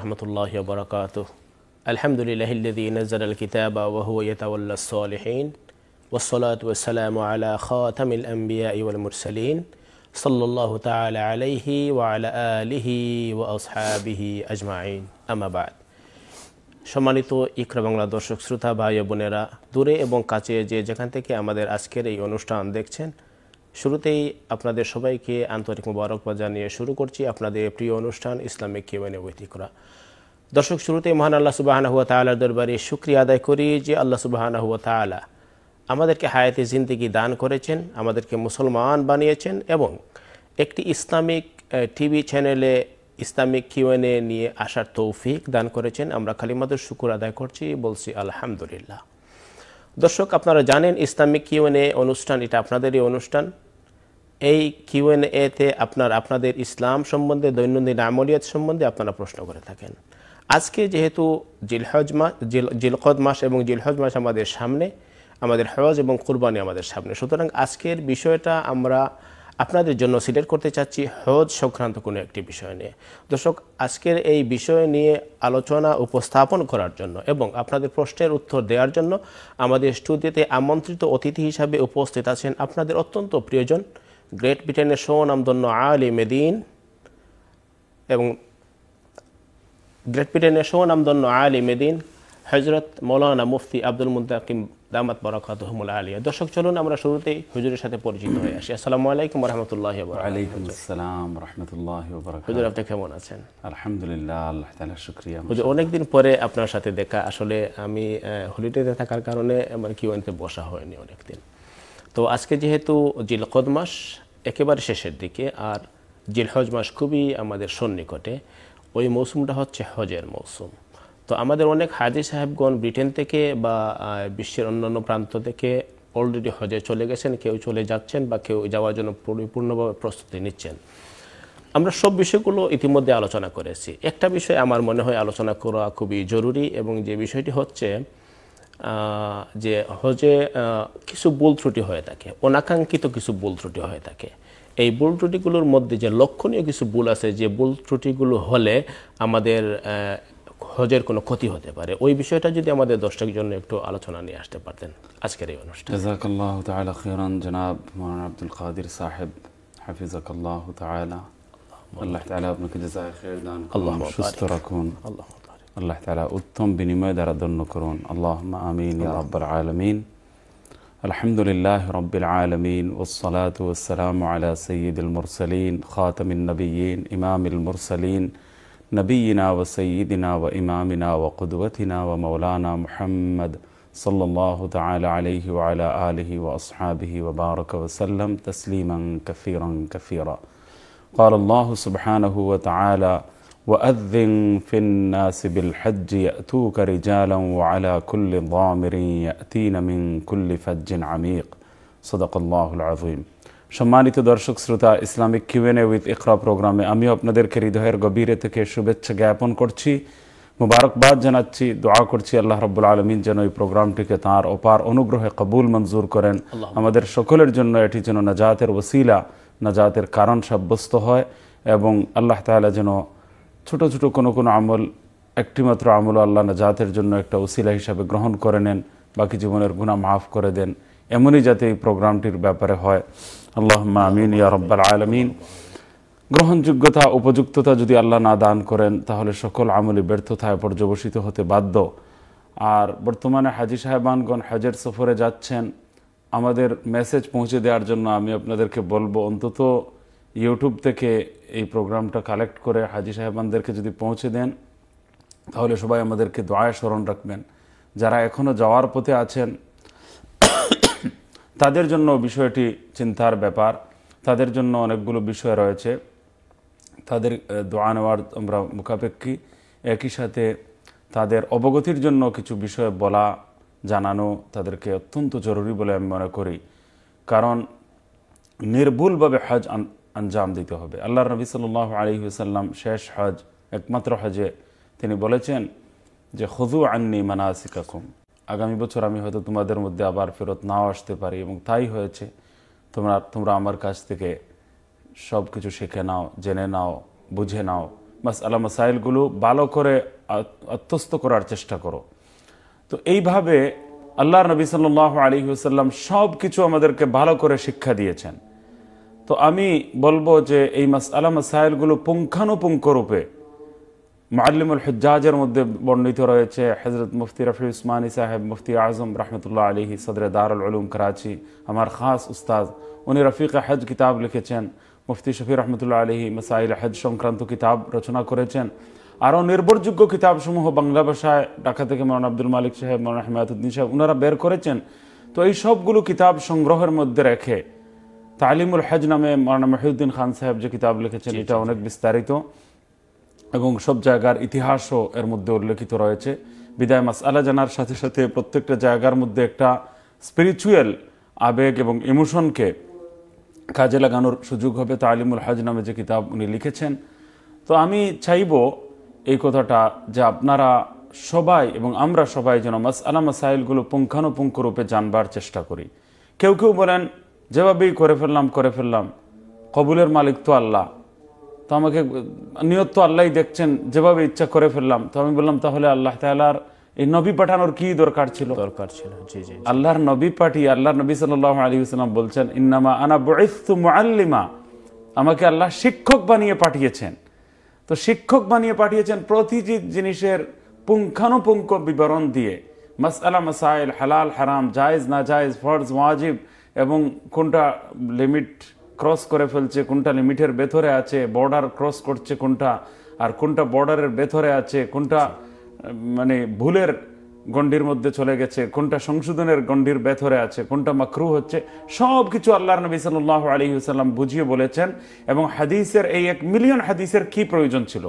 রহমতুল্লাহ বরকাত আলহামদুলিল্লাহ নজর আল কিতাবা ওহুয়তাউল্লাহীন ওসলাত ওসালাম আলা খাতামিল আম্বিয়া ইউল মুরসলিন সাল্লাহ তালা আলাইহি ওয়ালা আলিহি ও আসহাবিহি আজমাইন আমাবাদ সম্মানিত ইকরা বাংলা দর্শক শ্রোতা ভাই বোনেরা দূরে এবং কাছে যে যেখান থেকে আমাদের আজকের এই অনুষ্ঠান দেখছেন শুরুতেই আপনাদের সবাইকে আন্তরিক মুবারকবাদ জানিয়ে শুরু করছি আপনাদের প্রিয় অনুষ্ঠান ইসলামিক কিউএনএ বৈতিকরা দর্শক শুরুতে মহান আল্লাহ সুবাহানা হুয়া তালার দরবারে শুক্রিয়া আদায় করি যে আল্লাহ সুবাহানা হুয়া তালা আমাদেরকে হায়াতে জিন্দিগি দান করেছেন আমাদেরকে মুসলমান বানিয়েছেন এবং একটি ইসলামিক টিভি চ্যানেলে ইসলামিক কিউএনএ নিয়ে আসার তৌফিক দান করেছেন আমরা খালিমাদের শুকুর আদায় করছি বলছি আলহামদুলিল্লাহ দর্শক আপনারা জানেন ইসলামিক কিউএনএ অনুষ্ঠান এটা আপনাদেরই অনুষ্ঠান এই কিউএন এতে আপনার আপনাদের ইসলাম সম্বন্ধে দৈনন্দিন আমলিয়াত সম্বন্ধে আপনারা প্রশ্ন করে থাকেন আজকে যেহেতু জিলহজ মাস জিলকদ মাস এবং জিলহজ মাস আমাদের সামনে আমাদের হজ এবং কুরবানি আমাদের সামনে সুতরাং আজকের বিষয়টা আমরা আপনাদের জন্য সিলেক্ট করতে চাচ্ছি হজ সংক্রান্ত কোনো একটি বিষয় নিয়ে দর্শক আজকের এই বিষয় নিয়ে আলোচনা উপস্থাপন করার জন্য এবং আপনাদের প্রশ্নের উত্তর দেওয়ার জন্য আমাদের স্টুডিওতে আমন্ত্রিত অতিথি হিসাবে উপস্থিত আছেন আপনাদের অত্যন্ত প্রিয়জন গ্রেট ব্রিটেনের স্বনামধন্য আলী মেদিন এবং গ্রেট ব্রিটেনের স্বনামধন্য আলিম মেদিন হজরত মৌলানা মুফতি আব্দুল মুদাকিম দামাত বরাকাত হুমুল আলী দর্শক চলুন আমরা শুরুতেই হুজুরের সাথে পরিচিত হয়ে আসি আসসালামু আলাইকুম রহমতুল্লাহ আলাইকুম আসসালাম রহমতুল্লাহ হুজুর আপনি কেমন আছেন আলহামদুলিল্লাহ আল্লাহ তালা শুক্রিয়া হুজুর অনেকদিন পরে আপনার সাথে দেখা আসলে আমি হলিডেতে থাকার কারণে আমার কিউএনতে বসা হয়নি অনেকদিন তো আজকে যেহেতু জিলকদ মাস একেবারে শেষের দিকে আর জিলহজ মাস খুবই আমাদের সন্নিকটে ওই মৌসুমটা হচ্ছে হজের মৌসুম তো আমাদের অনেক হাজি সাহেবগণ ব্রিটেন থেকে বা বিশ্বের অন্যান্য প্রান্ত থেকে অলরেডি হজে চলে গেছেন কেউ চলে যাচ্ছেন বা কেউ যাওয়ার জন্য পরিপূর্ণভাবে প্রস্তুতি নিচ্ছেন আমরা সব বিষয়গুলো ইতিমধ্যে আলোচনা করেছি একটা বিষয় আমার মনে হয় আলোচনা করা খুবই জরুরি এবং যে বিষয়টি হচ্ছে যে হজে কিছু ভুল ত্রুটি হয়ে থাকে অনাকাঙ্ক্ষিত কিছু ভুল ত্রুটি হয়ে থাকে এই ভুল ত্রুটিগুলোর মধ্যে যে লক্ষণীয় কিছু ভুল আছে যে ভুল ত্রুটিগুলো হলে আমাদের হজের কোনো ক্ষতি হতে পারে ওই বিষয়টা যদি আমাদের দর্শকের জন্য একটু আলোচনা নিয়ে আসতে পারতেন আজকের এই অনুষ্ঠান জনাব আব্দুল কাদির সাহেব হাফিজাকাল্লাহ আল্লাহ আপনাকে সুস্থ রাখুন আল্লাহ الله تعالى أتم بنماد ردن النكرون اللهم آمين يا رب العالمين الحمد لله رب العالمين والصلاة والسلام على سيد المرسلين خاتم النبيين إمام المرسلين نبينا وسيدنا وإمامنا وقدوتنا ومولانا محمد صلى الله تعالى عليه وعلى آله وأصحابه وبارك وسلم تسليما كثيرا كثيرا قال الله سبحانه وتعالى وأذن في الناس بالحج يأتوك رجالا وعلى كل ضامر يأتين من كل فج عميق صدق الله العظيم সম্মানিত দর্শক শ্রোতা ইসলামিক কিউএনএ উইথ ইকরা প্রোগ্রামে আমি আপনাদেরকে হৃদয়ের গভীরে থেকে শুভেচ্ছা জ্ঞাপন করছি মুবারকবাদ জানাচ্ছি দোয়া করছি আল্লাহ রব্বুল আলমিন যেন এই প্রোগ্রামটিকে তাঁর অপার অনুগ্রহে কবুল মঞ্জুর করেন আমাদের সকলের জন্য এটি যেন নাজাতের ওসিলা নাজাতের কারণ সাব্যস্ত হয় এবং আল্লাহ তালা যেন ছোট ছোট কোন কোন আমল একটিমাত্র আমল আল্লাহ নাজাতের জন্য একটা ওসিলা হিসাবে গ্রহণ করে নেন বাকি জীবনের গুণা মাফ করে দেন এমনই যাতে এই প্রোগ্রামটির ব্যাপারে হয় আল্লাহ আমিন ইয়া রব্বাল আলমিন গ্রহণযোগ্যতা উপযুক্ততা যদি আল্লাহ না দান করেন তাহলে সকল আমলি ব্যর্থতায় পর্যবসিত হতে বাধ্য আর বর্তমানে হাজি সাহেবানগণ হজের সফরে যাচ্ছেন আমাদের মেসেজ পৌঁছে দেওয়ার জন্য আমি আপনাদেরকে বলবো অন্তত ইউটিউব থেকে এই প্রোগ্রামটা কালেক্ট করে হাজি সাহেবানদেরকে যদি পৌঁছে দেন তাহলে সবাই আমাদেরকে দয়া স্মরণ রাখবেন যারা এখনও যাওয়ার পথে আছেন তাদের জন্য বিষয়টি চিন্তার ব্যাপার তাদের জন্য অনেকগুলো বিষয় রয়েছে তাদের দোয়া নেওয়ার আমরা মুখাপেক্ষী একই সাথে তাদের অবগতির জন্য কিছু বিষয় বলা জানানো তাদেরকে অত্যন্ত জরুরি বলে আমি মনে করি কারণ নির্ভুলভাবে হজ আঞ্জাম দিতে হবে আল্লাহ নবী সাল্লাহ আলহিসাল্লাম শেষ হজ একমাত্র হজে তিনি বলেছেন যে হজু আননি মানাসিকাকুম আগামী বছর আমি হয়তো তোমাদের মধ্যে আবার ফেরত নাও আসতে পারি এবং তাই হয়েছে তোমরা তোমরা আমার কাছ থেকে সব কিছু শিখে নাও জেনে নাও বুঝে নাও বাস আল্লাহ মাসাইলগুলো ভালো করে আত্মস্থ করার চেষ্টা করো তো এইভাবে আল্লাহ নবী সাল্লাহ আলী হুসাল্লাম সব কিছু আমাদেরকে ভালো করে শিক্ষা দিয়েছেন তো আমি বলবো যে এই মাস আলা পুঙ্খানুপুঙ্খ পুঙ্খানুপুঙ্খরূপে মাল্লিমুল হজ্জাজের মধ্যে বর্ণিত রয়েছে হজরত মুফতি রফি উসমানি সাহেব মুফতি আজম রহমতুল্লাহ আলহি সদরে দারুল আলুম করাচি আমার খাস উস্তাদ উনি রফিক হজ কিতাব লিখেছেন মুফতি শফি রহমতুল্লাহ আলহি মাসাইল হজ সংক্রান্ত কিতাব রচনা করেছেন আরও নির্ভরযোগ্য কিতাবসমূহ বাংলা ভাষায় ঢাকা থেকে মৌলানা আব্দুল মালিক সাহেব মৌলানা হেমায়তুদ্দিন সাহেব ওনারা বের করেছেন তো এই সবগুলো কিতাব সংগ্রহের মধ্যে রেখে তালিমুল হজ নামে মারানা মহিউদ্দিন খান সাহেব যে কিতাব লিখেছেন এটা অনেক বিস্তারিত এবং সব জায়গার ইতিহাসও এর মধ্যে উল্লেখিত রয়েছে বিদায় মাস আলা জানার সাথে সাথে প্রত্যেকটা জায়গার মধ্যে একটা স্পিরিচুয়াল আবেগ এবং ইমোশনকে কাজে লাগানোর সুযোগ হবে তালিমুল হজ নামে যে কিতাব উনি লিখেছেন তো আমি চাইব এই কথাটা যে আপনারা সবাই এবং আমরা সবাই যেন মাস আলা মাসাইলগুলো পুঙ্খানুপুঙ্খ রূপে জানবার চেষ্টা করি কেউ কেউ বলেন যেভাবেই করে ফেললাম করে ফেললাম কবুলের মালিক তো আল্লাহ তো আমাকে নিয়ত তো আল্লাহ দেখছেন যেভাবে ইচ্ছা করে ফেললাম তো আমি বললাম তাহলে আল্লাহ তালার এই নবী পাঠানোর কি দরকার ছিল দরকার ছিল জি জি আল্লাহর নবী পাঠিয়ে আল্লাহর নবী সাল্লাহ আলী সাল্লাম বলছেন ইন্নামা আনা আল্লিমা আমাকে আল্লাহ শিক্ষক বানিয়ে পাঠিয়েছেন তো শিক্ষক বানিয়ে পাঠিয়েছেন প্রতিটি জিনিসের পুঙ্খানুপুঙ্খ বিবরণ দিয়ে মাসালা মাসাইল হালাল হারাম জায়েজ না জায়েজ ফরজ ওয়াজিব এবং কোনটা লিমিট ক্রস করে ফেলছে কোনটা লিমিটের ভেতরে আছে বর্ডার ক্রস করছে কোনটা আর কোনটা বর্ডারের ভেতরে আছে কোনটা আচ্ছা। মানে ভুলের গণ্ডির মধ্যে চলে গেছে কোনটা সংশোধনের গণ্ডির ভেতরে আছে কোনটা মাকরু হচ্ছে সব কিছু আল্লাহর নবী সাল্লাহ আলী সাল্লাম বুঝিয়ে বলেছেন এবং হাদিসের এই এক মিলিয়ন হাদিসের কি প্রয়োজন ছিল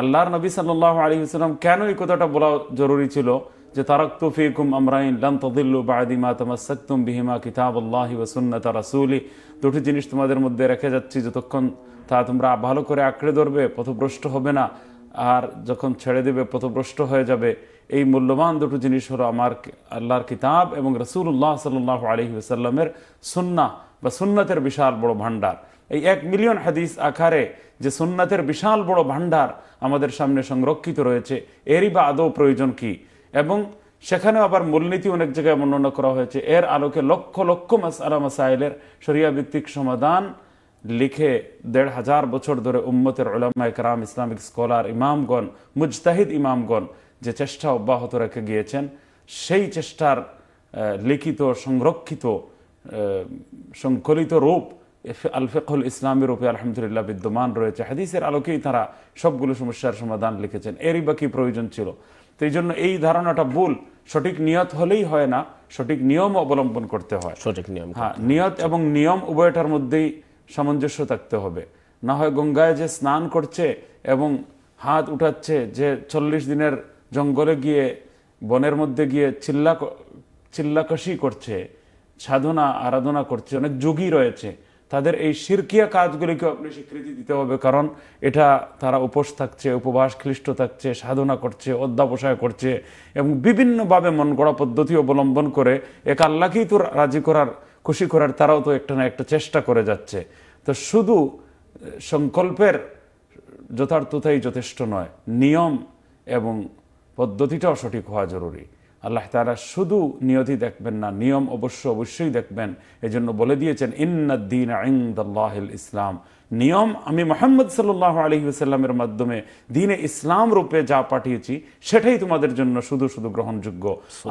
আল্লাহর নবী সাল্লাহ আলী সাল্লাম কেন এই কথাটা বলা জরুরি ছিল যে তারক তুফিকুম আমরাইন লাম দিল্লু বাদিমা তামাসাক্তুম বিহিমা কিতাব আল্লাহি ওসুন্নত রাসুলি দুটি জিনিস তোমাদের মধ্যে রেখে যাচ্ছি যতক্ষণ তা তোমরা ভালো করে আঁকড়ে ধরবে পথভ্রষ্ট হবে না আর যখন ছেড়ে দেবে পথভ্রষ্ট হয়ে যাবে এই মূল্যবান দুটো জিনিস হলো আমার আল্লাহর কিতাব এবং রসুল্লাহ সাল্লাহ আলহি আসাল্লামের সুন্না বা সুন্নাতের বিশাল বড় ভাণ্ডার এই এক মিলিয়ন হাদিস আকারে যে সুন্নাতের বিশাল বড় ভাণ্ডার আমাদের সামনে সংরক্ষিত রয়েছে এরই বা আদৌ প্রয়োজন কী এবং সেখানে আবার মূলনীতি অনেক জায়গায় বর্ণনা করা হয়েছে এর আলোকে লক্ষ লক্ষ মাসালা মাসাইলের সরিয়াভিত্তিক সমাধান লিখে দেড় হাজার বছর ধরে উম্মতের ওলামা একরাম ইসলামিক স্কলার ইমামগণ মুজতাহিদ ইমামগণ যে চেষ্টা অব্যাহত রেখে গিয়েছেন সেই চেষ্টার লিখিত সংরক্ষিত সংকলিত রূপ আলফেকুল ইসলামী রূপে আলহামদুলিল্লাহ বিদ্যমান রয়েছে হাদিসের আলোকেই তারা সবগুলো সমস্যার সমাধান লিখেছেন এরই বা কি প্রয়োজন ছিল তো এই জন্য এই ধারণাটা ভুল সঠিক নিয়ত হলেই হয় না সঠিক নিয়ম অবলম্বন করতে হয় সঠিক নিয়ম হ্যাঁ নিয়ত এবং নিয়ম উভয়টার মধ্যেই সামঞ্জস্য থাকতে হবে না হয় গঙ্গায় যে স্নান করছে এবং হাত উঠাচ্ছে যে চল্লিশ দিনের জঙ্গলে গিয়ে বনের মধ্যে গিয়ে চিল্লা চিল্লাকষি করছে সাধনা আরাধনা করছে অনেক যোগী রয়েছে তাদের এই শিরকিয়া কাজগুলিকে আপনি স্বীকৃতি দিতে হবে কারণ এটা তারা উপোস থাকছে উপবাস খ্লিষ্ট থাকছে সাধনা করছে অধ্যাবসায় করছে এবং বিভিন্নভাবে মন গড়া পদ্ধতি অবলম্বন করে এক আল্লাহকেই তো রাজি করার খুশি করার তারাও তো একটা না একটা চেষ্টা করে যাচ্ছে তো শুধু সংকল্পের যথার্থতাই যথেষ্ট নয় নিয়ম এবং পদ্ধতিটাও সঠিক হওয়া জরুরি আল্লাহ তারা শুধু নিয়তি দেখবেন না নিয়ম অবশ্য অবশ্যই দেখবেন এজন্য বলে দিয়েছেন ইন্নাদ্দিন ইসলাম নিয়ম আমি মোহাম্মদ সাল্লাহ আলহিউসাল্লামের মাধ্যমে দিনে ইসলাম রূপে যা পাঠিয়েছি সেটাই তোমাদের জন্য শুধু শুধু গ্রহণযোগ্য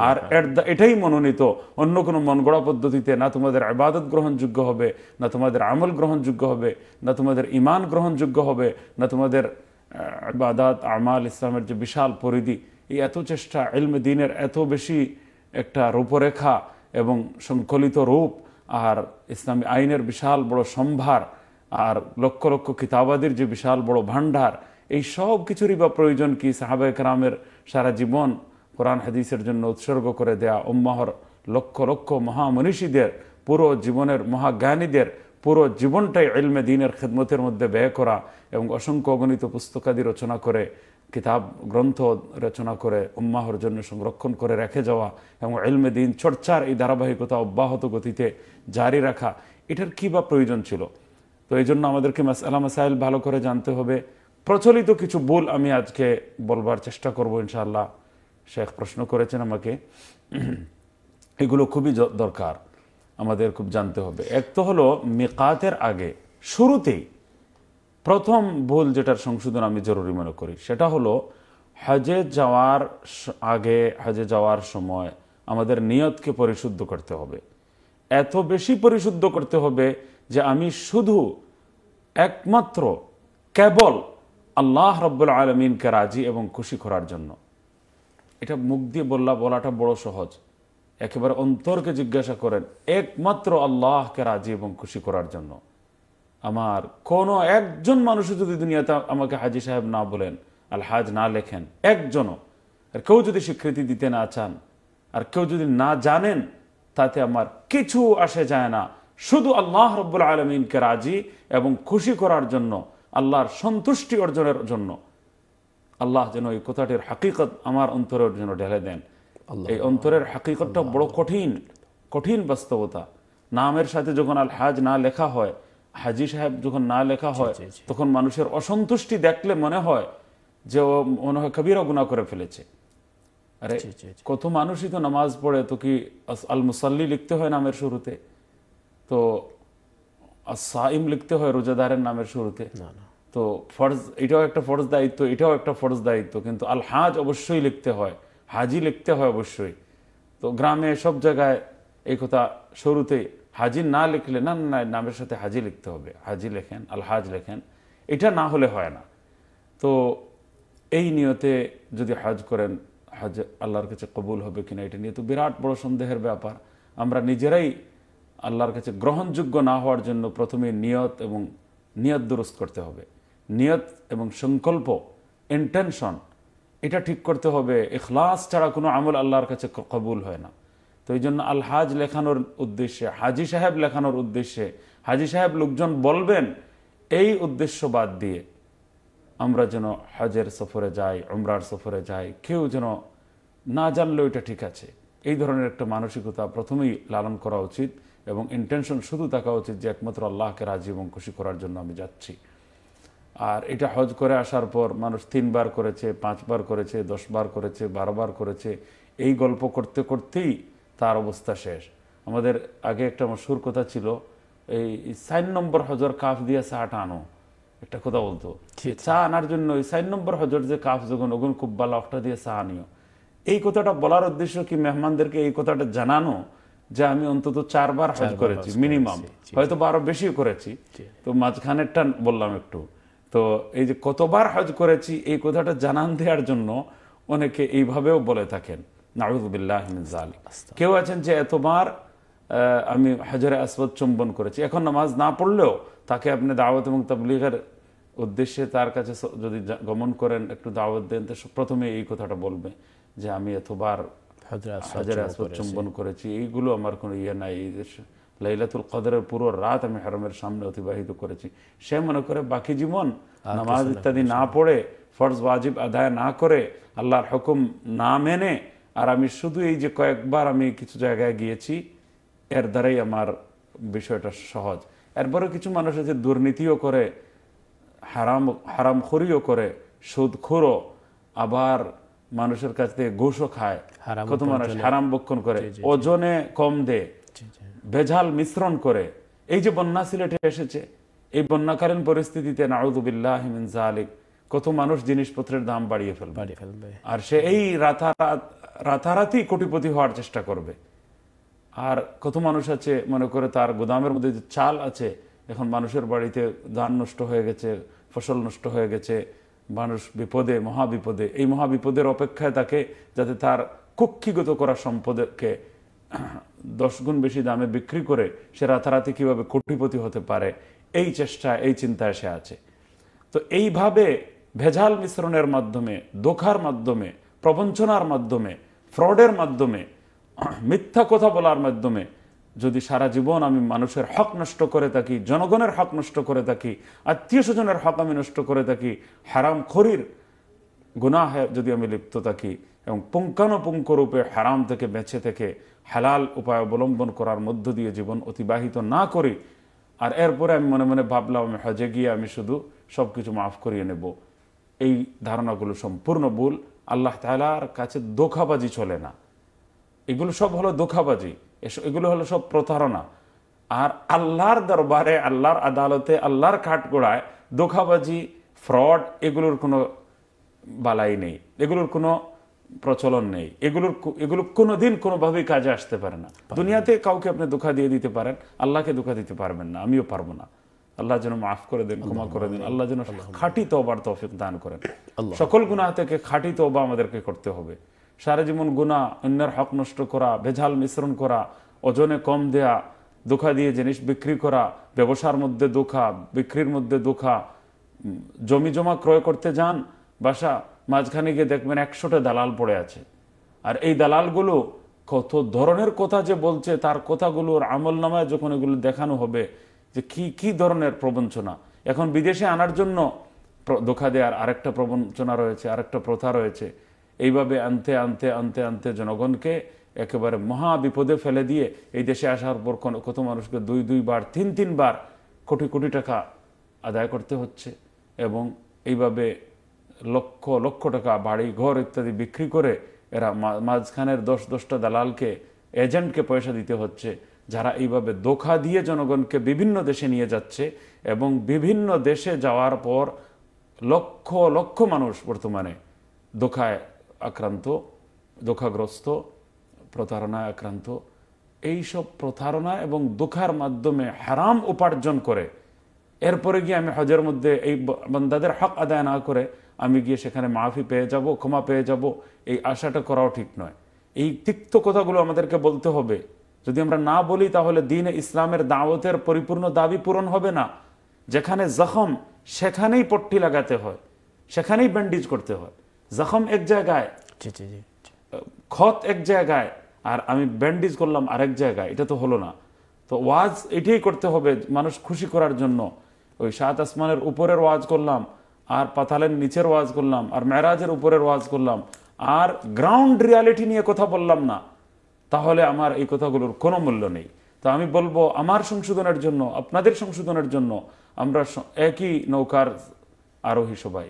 আর এটাই মনোনীত অন্য কোনো মন গড়া পদ্ধতিতে না তোমাদের আবাদত গ্রহণযোগ্য হবে না তোমাদের আমল গ্রহণযোগ্য হবে না তোমাদের ইমান গ্রহণযোগ্য হবে না তোমাদের আবাদাত আমাল ইসলামের যে বিশাল পরিধি এই এত চেষ্টা এলমে দিনের এত বেশি একটা রূপরেখা এবং সংকলিত রূপ আর ইসলামী আইনের বিশাল বড় সম্ভার আর লক্ষ লক্ষ কিতাবাদির যে বিশাল বড় ভাণ্ডার এই সব কিছুরই বা প্রয়োজন কি সাহাবাহামের সারা জীবন কোরআন হাদিসের জন্য উৎসর্গ করে দেয়া উম্মাহর লক্ষ লক্ষ মহামনীষীদের পুরো জীবনের মহাজ্ঞানীদের পুরো জীবনটাই এলমে দিনের খেদমতের মধ্যে ব্যয় করা এবং অসংখ্য অগণিত পুস্তকাদি রচনা করে কিতাব গ্রন্থ রচনা করে উম্মাহর জন্য সংরক্ষণ করে রেখে যাওয়া এবং এলমে দিন চর্চার এই ধারাবাহিকতা অব্যাহত গতিতে জারি রাখা এটার কী বা প্রয়োজন ছিল তো এই জন্য আমাদেরকে মাসালা মাসাইল ভালো করে জানতে হবে প্রচলিত কিছু ভুল আমি আজকে বলবার চেষ্টা করব ইনশাআল্লাহ শেখ প্রশ্ন করেছেন আমাকে এগুলো খুবই দরকার আমাদের খুব জানতে হবে এক তো হলো মেকাতের আগে শুরুতেই প্রথম ভুল যেটার সংশোধন আমি জরুরি মনে করি সেটা হলো হজে যাওয়ার আগে হজে যাওয়ার সময় আমাদের নিয়তকে পরিশুদ্ধ করতে হবে এত বেশি পরিশুদ্ধ করতে হবে যে আমি শুধু একমাত্র কেবল আল্লাহ রব্বুল আলমিনকে রাজি এবং খুশি করার জন্য এটা মুখ দিয়ে বললা বলাটা বড় সহজ একেবারে অন্তরকে জিজ্ঞাসা করেন একমাত্র আল্লাহকে রাজি এবং খুশি করার জন্য আমার কোনো একজন মানুষও যদি দুনিয়াতে আমাকে হাজি সাহেব না বলেন আল হাজ না লেখেন একজনও আর কেউ যদি স্বীকৃতি দিতে না চান আর কেউ যদি না জানেন তাতে আমার কিছু আসে যায় না শুধু আল্লাহ রব্বুল আলমিনকে রাজি এবং খুশি করার জন্য আল্লাহর সন্তুষ্টি অর্জনের জন্য আল্লাহ যেন এই কথাটির হাকিকত আমার অন্তরের জন্য ঢেলে দেন এই অন্তরের হাকিকতটা বড় কঠিন কঠিন বাস্তবতা নামের সাথে যখন আল হাজ না লেখা হয় হাজি সাহেব যখন না লেখা হয় তখন মানুষের অসন্তুষ্টি দেখলে মনে হয় যে ও মনে হয় কবির অগুনা করে ফেলেছে আরে কত মানুষই তো নামাজ পড়ে তো কি আল মুসাল্লি লিখতে হয় নামের শুরুতে তো সাইম লিখতে হয় রোজাদারের নামের শুরুতে তো ফরজ এটাও একটা ফরজ দায়িত্ব এটাও একটা ফরজ দায়িত্ব কিন্তু আল হাজ অবশ্যই লিখতে হয় হাজি লিখতে হয় অবশ্যই তো গ্রামে সব জায়গায় এই কথা শুরুতেই হাজি না লিখলে না না নামের সাথে হাজি লিখতে হবে হাজি লেখেন আলহাজ লেখেন এটা না হলে হয় না তো এই নিয়তে যদি হাজ করেন হাজ আল্লাহর কাছে কবুল হবে কিনা এটা নিয়ে তো বিরাট বড় সন্দেহের ব্যাপার আমরা নিজেরাই আল্লাহর কাছে গ্রহণযোগ্য না হওয়ার জন্য প্রথমে নিয়ত এবং নিয়ত দুরুস্ত করতে হবে নিয়ত এবং সংকল্প ইন্টেনশন এটা ঠিক করতে হবে এখলাস ছাড়া কোনো আমল আল্লাহর কাছে কবুল হয় না তো এই জন্য আল হাজ লেখানোর উদ্দেশ্যে হাজি সাহেব লেখানোর উদ্দেশ্যে হাজি সাহেব লোকজন বলবেন এই উদ্দেশ্য বাদ দিয়ে আমরা যেন হজের সফরে যাই উমরার সফরে যাই কেউ যেন না জানলেও এটা ঠিক আছে এই ধরনের একটা মানসিকতা প্রথমেই লালন করা উচিত এবং ইন্টেনশন শুধু থাকা উচিত যে একমাত্র আল্লাহকে রাজি এবং খুশি করার জন্য আমি যাচ্ছি আর এটা হজ করে আসার পর মানুষ তিনবার করেছে পাঁচবার করেছে দশবার করেছে বারোবার করেছে এই গল্প করতে করতেই তার অবস্থা শেষ আমাদের আগে একটা মশুর কথা ছিল এই সাইন নম্বর হজর কাফ দিয়ে চা আনো একটা কথা বলতো চা আনার জন্য ওই সাইন নম্বর হজর যে কাফ যখন ওগুন খুব ভালো অফটা দিয়ে চা আনিও এই কথাটা বলার উদ্দেশ্য কি মেহমানদেরকে এই কথাটা জানানো যে আমি অন্তত চারবার হজ করেছি মিনিমাম হয়তো বারো বেশি করেছি তো মাঝখানেরটা বললাম একটু তো এই যে কতবার হজ করেছি এই কথাটা জানান দেওয়ার জন্য অনেকে এইভাবেও বলে থাকেন কেউ আছেন যে এতবার আমি হাজরে আসবাদ চুম্বন করেছি এখন নামাজ না পড়লেও তাকে আপনি দাওয়াত এবং তাবলিগের উদ্দেশ্যে তার কাছে যদি গমন করেন একটু দাওয়াত দেন তো প্রথমে এই কথাটা বলবে যে আমি এতবার হাজার আসবাদ চুম্বন করেছি এইগুলো আমার কোনো ইয়ে নাই এই দেশে লাইলাতুল কদরের পুরো রাত আমি হারামের সামনে অতিবাহিত করেছি সে মনে করে বাকি জীবন নামাজ ইত্যাদি না পড়ে ফরজ ওয়াজিব আদায় না করে আল্লাহর হুকুম না মেনে আর আমি শুধু এই যে কয়েকবার আমি কিছু জায়গায় গিয়েছি এর দ্বারাই আমার বিষয়টা সহজ এরপরে কিছু মানুষ আছে দুর্নীতিও করে হারাম হারামখড়িও করে সুদখোরও আবার মানুষের কাছ থেকে ঘুষও খায় কত মানুষ হারাম বক্ষণ করে ওজনে কম দে বেঝাল মিশ্রণ করে এই যে বন্যা সিলেটে এসেছে এই বন্যাকালীন পরিস্থিতিতে নাউদুবিল্লাহ আলিক কত মানুষ জিনিসপত্রের দাম বাড়িয়ে ফেলবে আর সে এই রাতারাত রাতারাতি কোটিপতি হওয়ার চেষ্টা করবে আর কত মানুষ আছে মনে করে তার গোদামের মধ্যে যে চাল আছে এখন মানুষের বাড়িতে ধান নষ্ট হয়ে গেছে ফসল নষ্ট হয়ে গেছে মানুষ বিপদে মহাবিপদে এই মহাবিপদের অপেক্ষায় তাকে যাতে তার কক্ষিগত করা সম্পদকে দশ গুণ বেশি দামে বিক্রি করে সে রাতারাতি কীভাবে কোটিপতি হতে পারে এই চেষ্টা এই চিন্তায় সে আছে তো এইভাবে ভেজাল মিশ্রণের মাধ্যমে দোখার মাধ্যমে প্রবঞ্চনার মাধ্যমে ফ্রডের মাধ্যমে মিথ্যা কথা বলার মাধ্যমে যদি সারা জীবন আমি মানুষের হক নষ্ট করে থাকি জনগণের হক নষ্ট করে থাকি আত্মীয় স্বজনের হক আমি নষ্ট করে থাকি হারাম খরির গুনাহ যদি আমি লিপ্ত থাকি এবং পুঙ্খানুপুঙ্খ রূপে হারাম থেকে বেঁচে থেকে হালাল উপায় অবলম্বন করার মধ্য দিয়ে জীবন অতিবাহিত না করি আর এরপরে আমি মনে মনে ভাবলাম আমি হজে গিয়ে আমি শুধু সব কিছু মাফ করিয়ে নেব এই ধারণাগুলো সম্পূর্ণ ভুল আল্লাহ তালার কাছে দোখাবাজি চলে না এগুলো সব হলো দোখাবাজি এগুলো হলো সব প্রতারণা আর আল্লাহর দরবারে আল্লাহর আদালতে আল্লাহর কাঠগোড়ায় দোখাবাজি ফ্রড এগুলোর কোনো বালাই নেই এগুলোর কোনো প্রচলন নেই এগুলোর এগুলো কোনোদিন কোনোভাবেই কাজে আসতে পারে না দুনিয়াতে কাউকে আপনি দোখা দিয়ে দিতে পারেন আল্লাহকে দোখা দিতে পারবেন না আমিও পারবো না আল্লাহ যেন মাফ করে দেন ক্ষমা করে দেন আল্লাহ যেন খাঁটি তোবার তৌফিক দান করেন সকল গুণা থেকে খাঁটি তোবা আমাদেরকে করতে হবে সারা জীবন গুণা অন্যের হক নষ্ট করা ভেজাল মিশ্রণ করা ওজনে কম দেয়া দোখা দিয়ে জিনিস বিক্রি করা ব্যবসার মধ্যে দোখা বিক্রির মধ্যে দোখা জমি জমা ক্রয় করতে যান বাসা মাঝখানে গিয়ে দেখবেন একশোটা দালাল পড়ে আছে আর এই দালালগুলো কত ধরনের কথা যে বলছে তার কথাগুলোর আমল নামায় যখন এগুলো দেখানো হবে যে কি কি ধরনের প্রবঞ্চনা এখন বিদেশে আনার জন্য ধোকা দেওয়ার আরেকটা প্রবঞ্চনা রয়েছে আরেকটা প্রথা রয়েছে এইভাবে আনতে আনতে আনতে আনতে জনগণকে একেবারে মহা বিপদে ফেলে দিয়ে এই দেশে আসার পর কত মানুষকে দুই দুইবার তিন তিনবার কোটি কোটি টাকা আদায় করতে হচ্ছে এবং এইভাবে লক্ষ লক্ষ টাকা বাড়ি ঘর ইত্যাদি বিক্রি করে এরা মাঝখানের দশ দশটা দালালকে এজেন্টকে পয়সা দিতে হচ্ছে যারা এইভাবে দোখা দিয়ে জনগণকে বিভিন্ন দেশে নিয়ে যাচ্ছে এবং বিভিন্ন দেশে যাওয়ার পর লক্ষ লক্ষ মানুষ বর্তমানে দোখায় আক্রান্ত দোখাগ্রস্ত প্রতারণায় আক্রান্ত এইসব প্রতারণা এবং দোখার মাধ্যমে হারাম উপার্জন করে এরপরে গিয়ে আমি হজের মধ্যে এই বান্দাদের হক আদায় না করে আমি গিয়ে সেখানে মাফি পেয়ে যাব ক্ষমা পেয়ে যাব এই আশাটা করাও ঠিক নয় এই তিক্ত কথাগুলো আমাদেরকে বলতে হবে যদি আমরা না বলি তাহলে দিন ইসলামের দাওয়াতের পরিপূর্ণ দাবি পূরণ হবে না যেখানে জখম সেখানেই পট্টি লাগাতে হয় সেখানেই ব্যান্ডেজ করতে হয় জখম এক জায়গায় ক্ষত এক জায়গায় আর আমি ব্যান্ডেজ করলাম আরেক জায়গায় এটা তো হলো না তো ওয়াজ এটাই করতে হবে মানুষ খুশি করার জন্য ওই সাত আসমানের উপরের ওয়াজ করলাম আর পাতালের নিচের ওয়াজ করলাম আর মেরাজের উপরের ওয়াজ করলাম আর গ্রাউন্ড রিয়ালিটি নিয়ে কথা বললাম না তাহলে আমার এই কথাগুলোর কোনো মূল্য নেই তা আমি বলবো আমার সংশোধনের জন্য আপনাদের সংশোধনের জন্য আমরা একই নৌকার আরোহী সবাই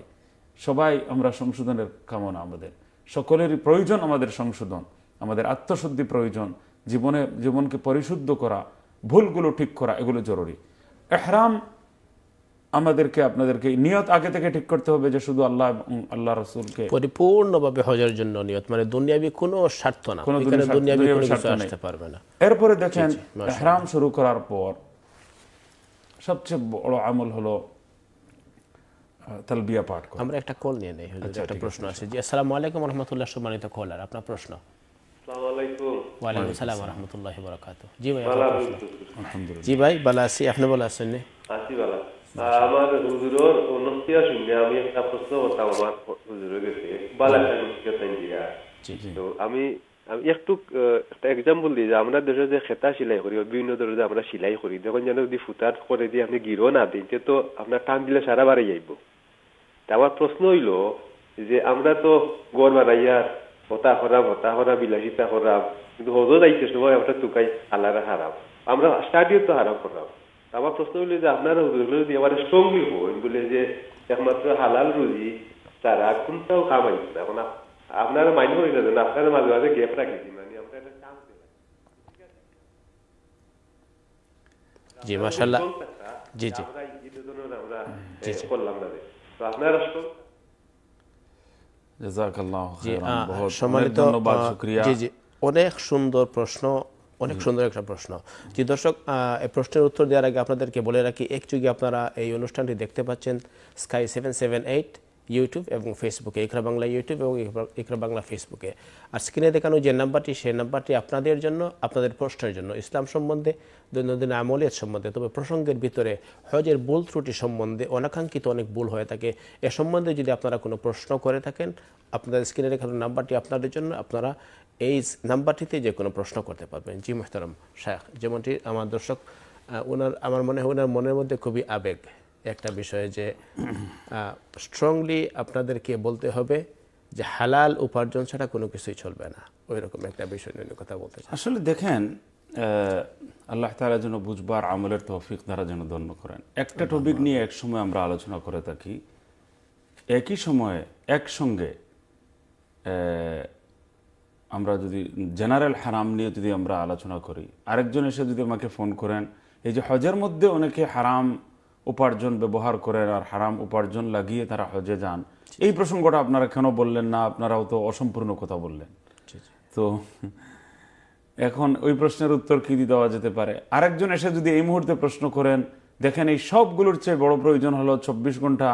সবাই আমরা সংশোধনের কামনা আমাদের সকলেরই প্রয়োজন আমাদের সংশোধন আমাদের আত্মশুদ্ধি প্রয়োজন জীবনে জীবনকে পরিশুদ্ধ করা ভুলগুলো ঠিক করা এগুলো জরুরি এহরাম আমাদেরকে আপনাদেরকে নিয়ত আগে থেকে ঠিক করতে হবে যে শুধু আল্লাহ আল্লাহ রসুলকে পরিপূর্ণভাবে হজের জন্য নিয়ত মানে দুনিয়াবি কোনো স্বার্থ না কোনো দুনিয়াবি কোনো কিছু আসতে পারবে না এরপরে দেখেন ইহরাম শুরু করার পর সবচেয়ে বড় আমল হলো তালবিয়া পাঠ করা আমরা একটা কল নিয়ে নেই আচ্ছা, একটা প্রশ্ন আছে আচ্ছা। জি আসসালামু আলাইকুম সম্মানিত আপনার প্রশ্ন জি ভাই ভালো আছি আপনি ভালো আছেন আমার হুজুরর অনুষ্ঠিয়া শুনে আমি একটা প্রশ্ন করতাম আমার হুজুরের কাছে বালাখান অনুষ্ঠিয়া দিয়া তো আমি একটু একটা এক্সাম্পল দিই যে আমরা দেশে যে খেতা সেলাই করি বিভিন্ন ধরনের আমরা সেলাই করি যখন যেন যদি ফুটার করে দিয়ে আপনি গিরো না দিন তো আপনার টান দিলে সারা বাড়ি যাইব তা আমার প্রশ্ন হইল যে আমরা তো গড় বানাইয়া হতা হরাম হতা হরা বিলাসিতা হরাম কিন্তু হজও যাইতে সময় আমরা চুকাই আলারা হারাম আমরা স্টাডিও তো হারাম করাম আমার প্রশ্ন হলো যে আপনার যদি আমার স্ট্রংলি হন বলে যে একমাত্র হালাল রুজি তারা কোনটাও কামাই না এখন আপনার মাইন হই না আপনার মাঝে মাঝে গ্যাপ রাখি জি জি জি করলাম না তো ধন্যবাদ জি জি অনেক সুন্দর প্রশ্ন অনেক সুন্দর একটা প্রশ্ন জি দর্শক এই প্রশ্নের উত্তর দেওয়ার আগে আপনাদেরকে বলে রাখি একযোগে আপনারা এই অনুষ্ঠানটি দেখতে পাচ্ছেন sky seven seven eight YouTube এবং ফেসবুকে ইকরা বাংলা ইউটিউব এবং ইকরা বাংলা ফেসবুকে আর স্ক্রিনে দেখানো যে নাম্বারটি সেই নাম্বারটি আপনাদের জন্য আপনাদের প্রশ্নের জন্য ইসলাম সম্বন্ধে দৈনন্দিন আমলিয়াত সম্বন্ধে তবে প্রসঙ্গের ভিতরে হজের ভুল ত্রুটি সম্বন্ধে অনাকাঙ্ক্ষিত অনেক ভুল হয়ে থাকে এ সম্বন্ধে যদি আপনারা কোনো প্রশ্ন করে থাকেন আপনাদের স্ক্রিনে দেখানো নাম্বারটি আপনাদের জন্য আপনারা এই নাম্বারটিতে যে কোনো প্রশ্ন করতে পারবেন জি মোহতারম শাহ যেমনটি আমার দর্শক ওনার আমার মনে হয় ওনার মনের মধ্যে খুবই আবেগ একটা বিষয়ে যে স্ট্রংলি আপনাদেরকে বলতে হবে যে হালাল উপার্জন ছাড়া কোনো কিছুই চলবে না ওই রকম একটা বিষয় নিয়ে কথা বলতে আসলে দেখেন আল্লাহ তালা যেন বুঝবার আমলের তৌফিক তারা যেন ধন্য করেন একটা টপিক নিয়ে এক সময় আমরা আলোচনা করে থাকি একই সময়ে একসঙ্গে আমরা যদি জেনারেল হারাম নিয়ে যদি আমরা আলোচনা করি আরেকজন এসে যদি আমাকে ফোন করেন এই যে হজের মধ্যে অনেকে হারাম উপার্জন ব্যবহার করেন আর হারাম উপার্জন লাগিয়ে তারা হজে যান এই প্রসঙ্গটা আপনারা কেন বললেন না আপনারাও তো অসম্পূর্ণ কথা বললেন তো এখন ওই প্রশ্নের উত্তর কী দেওয়া যেতে পারে আরেকজন এসে যদি এই মুহূর্তে প্রশ্ন করেন দেখেন এই সবগুলোর চেয়ে বড় প্রয়োজন হলো চব্বিশ ঘন্টা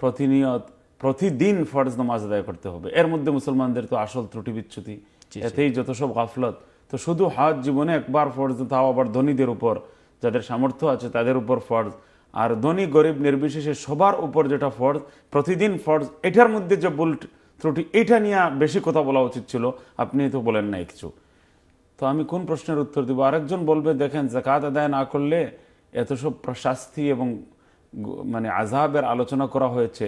প্রতিনিয়ত প্রতিদিন ফরজ নামাজ আদায় করতে হবে এর মধ্যে মুসলমানদের তো আসল ত্রুটি বিচ্ছুতি এতেই যত সব গাফলত তো শুধু হাত জীবনে একবার ফরজ তাও আবার ধনীদের উপর যাদের সামর্থ্য আছে তাদের উপর ফরজ আর ধনী গরিব নির্বিশেষে সবার উপর যেটা ফরজ প্রতিদিন ফরজ এটার মধ্যে যে ভুল ত্রুটি এটা নিয়ে বেশি কথা বলা উচিত ছিল আপনি তো বলেন না কিছু তো আমি কোন প্রশ্নের উত্তর দিব আরেকজন বলবে দেখেন জাকাত আদায় না করলে এত সব শাস্তি এবং মানে আজাবের আলোচনা করা হয়েছে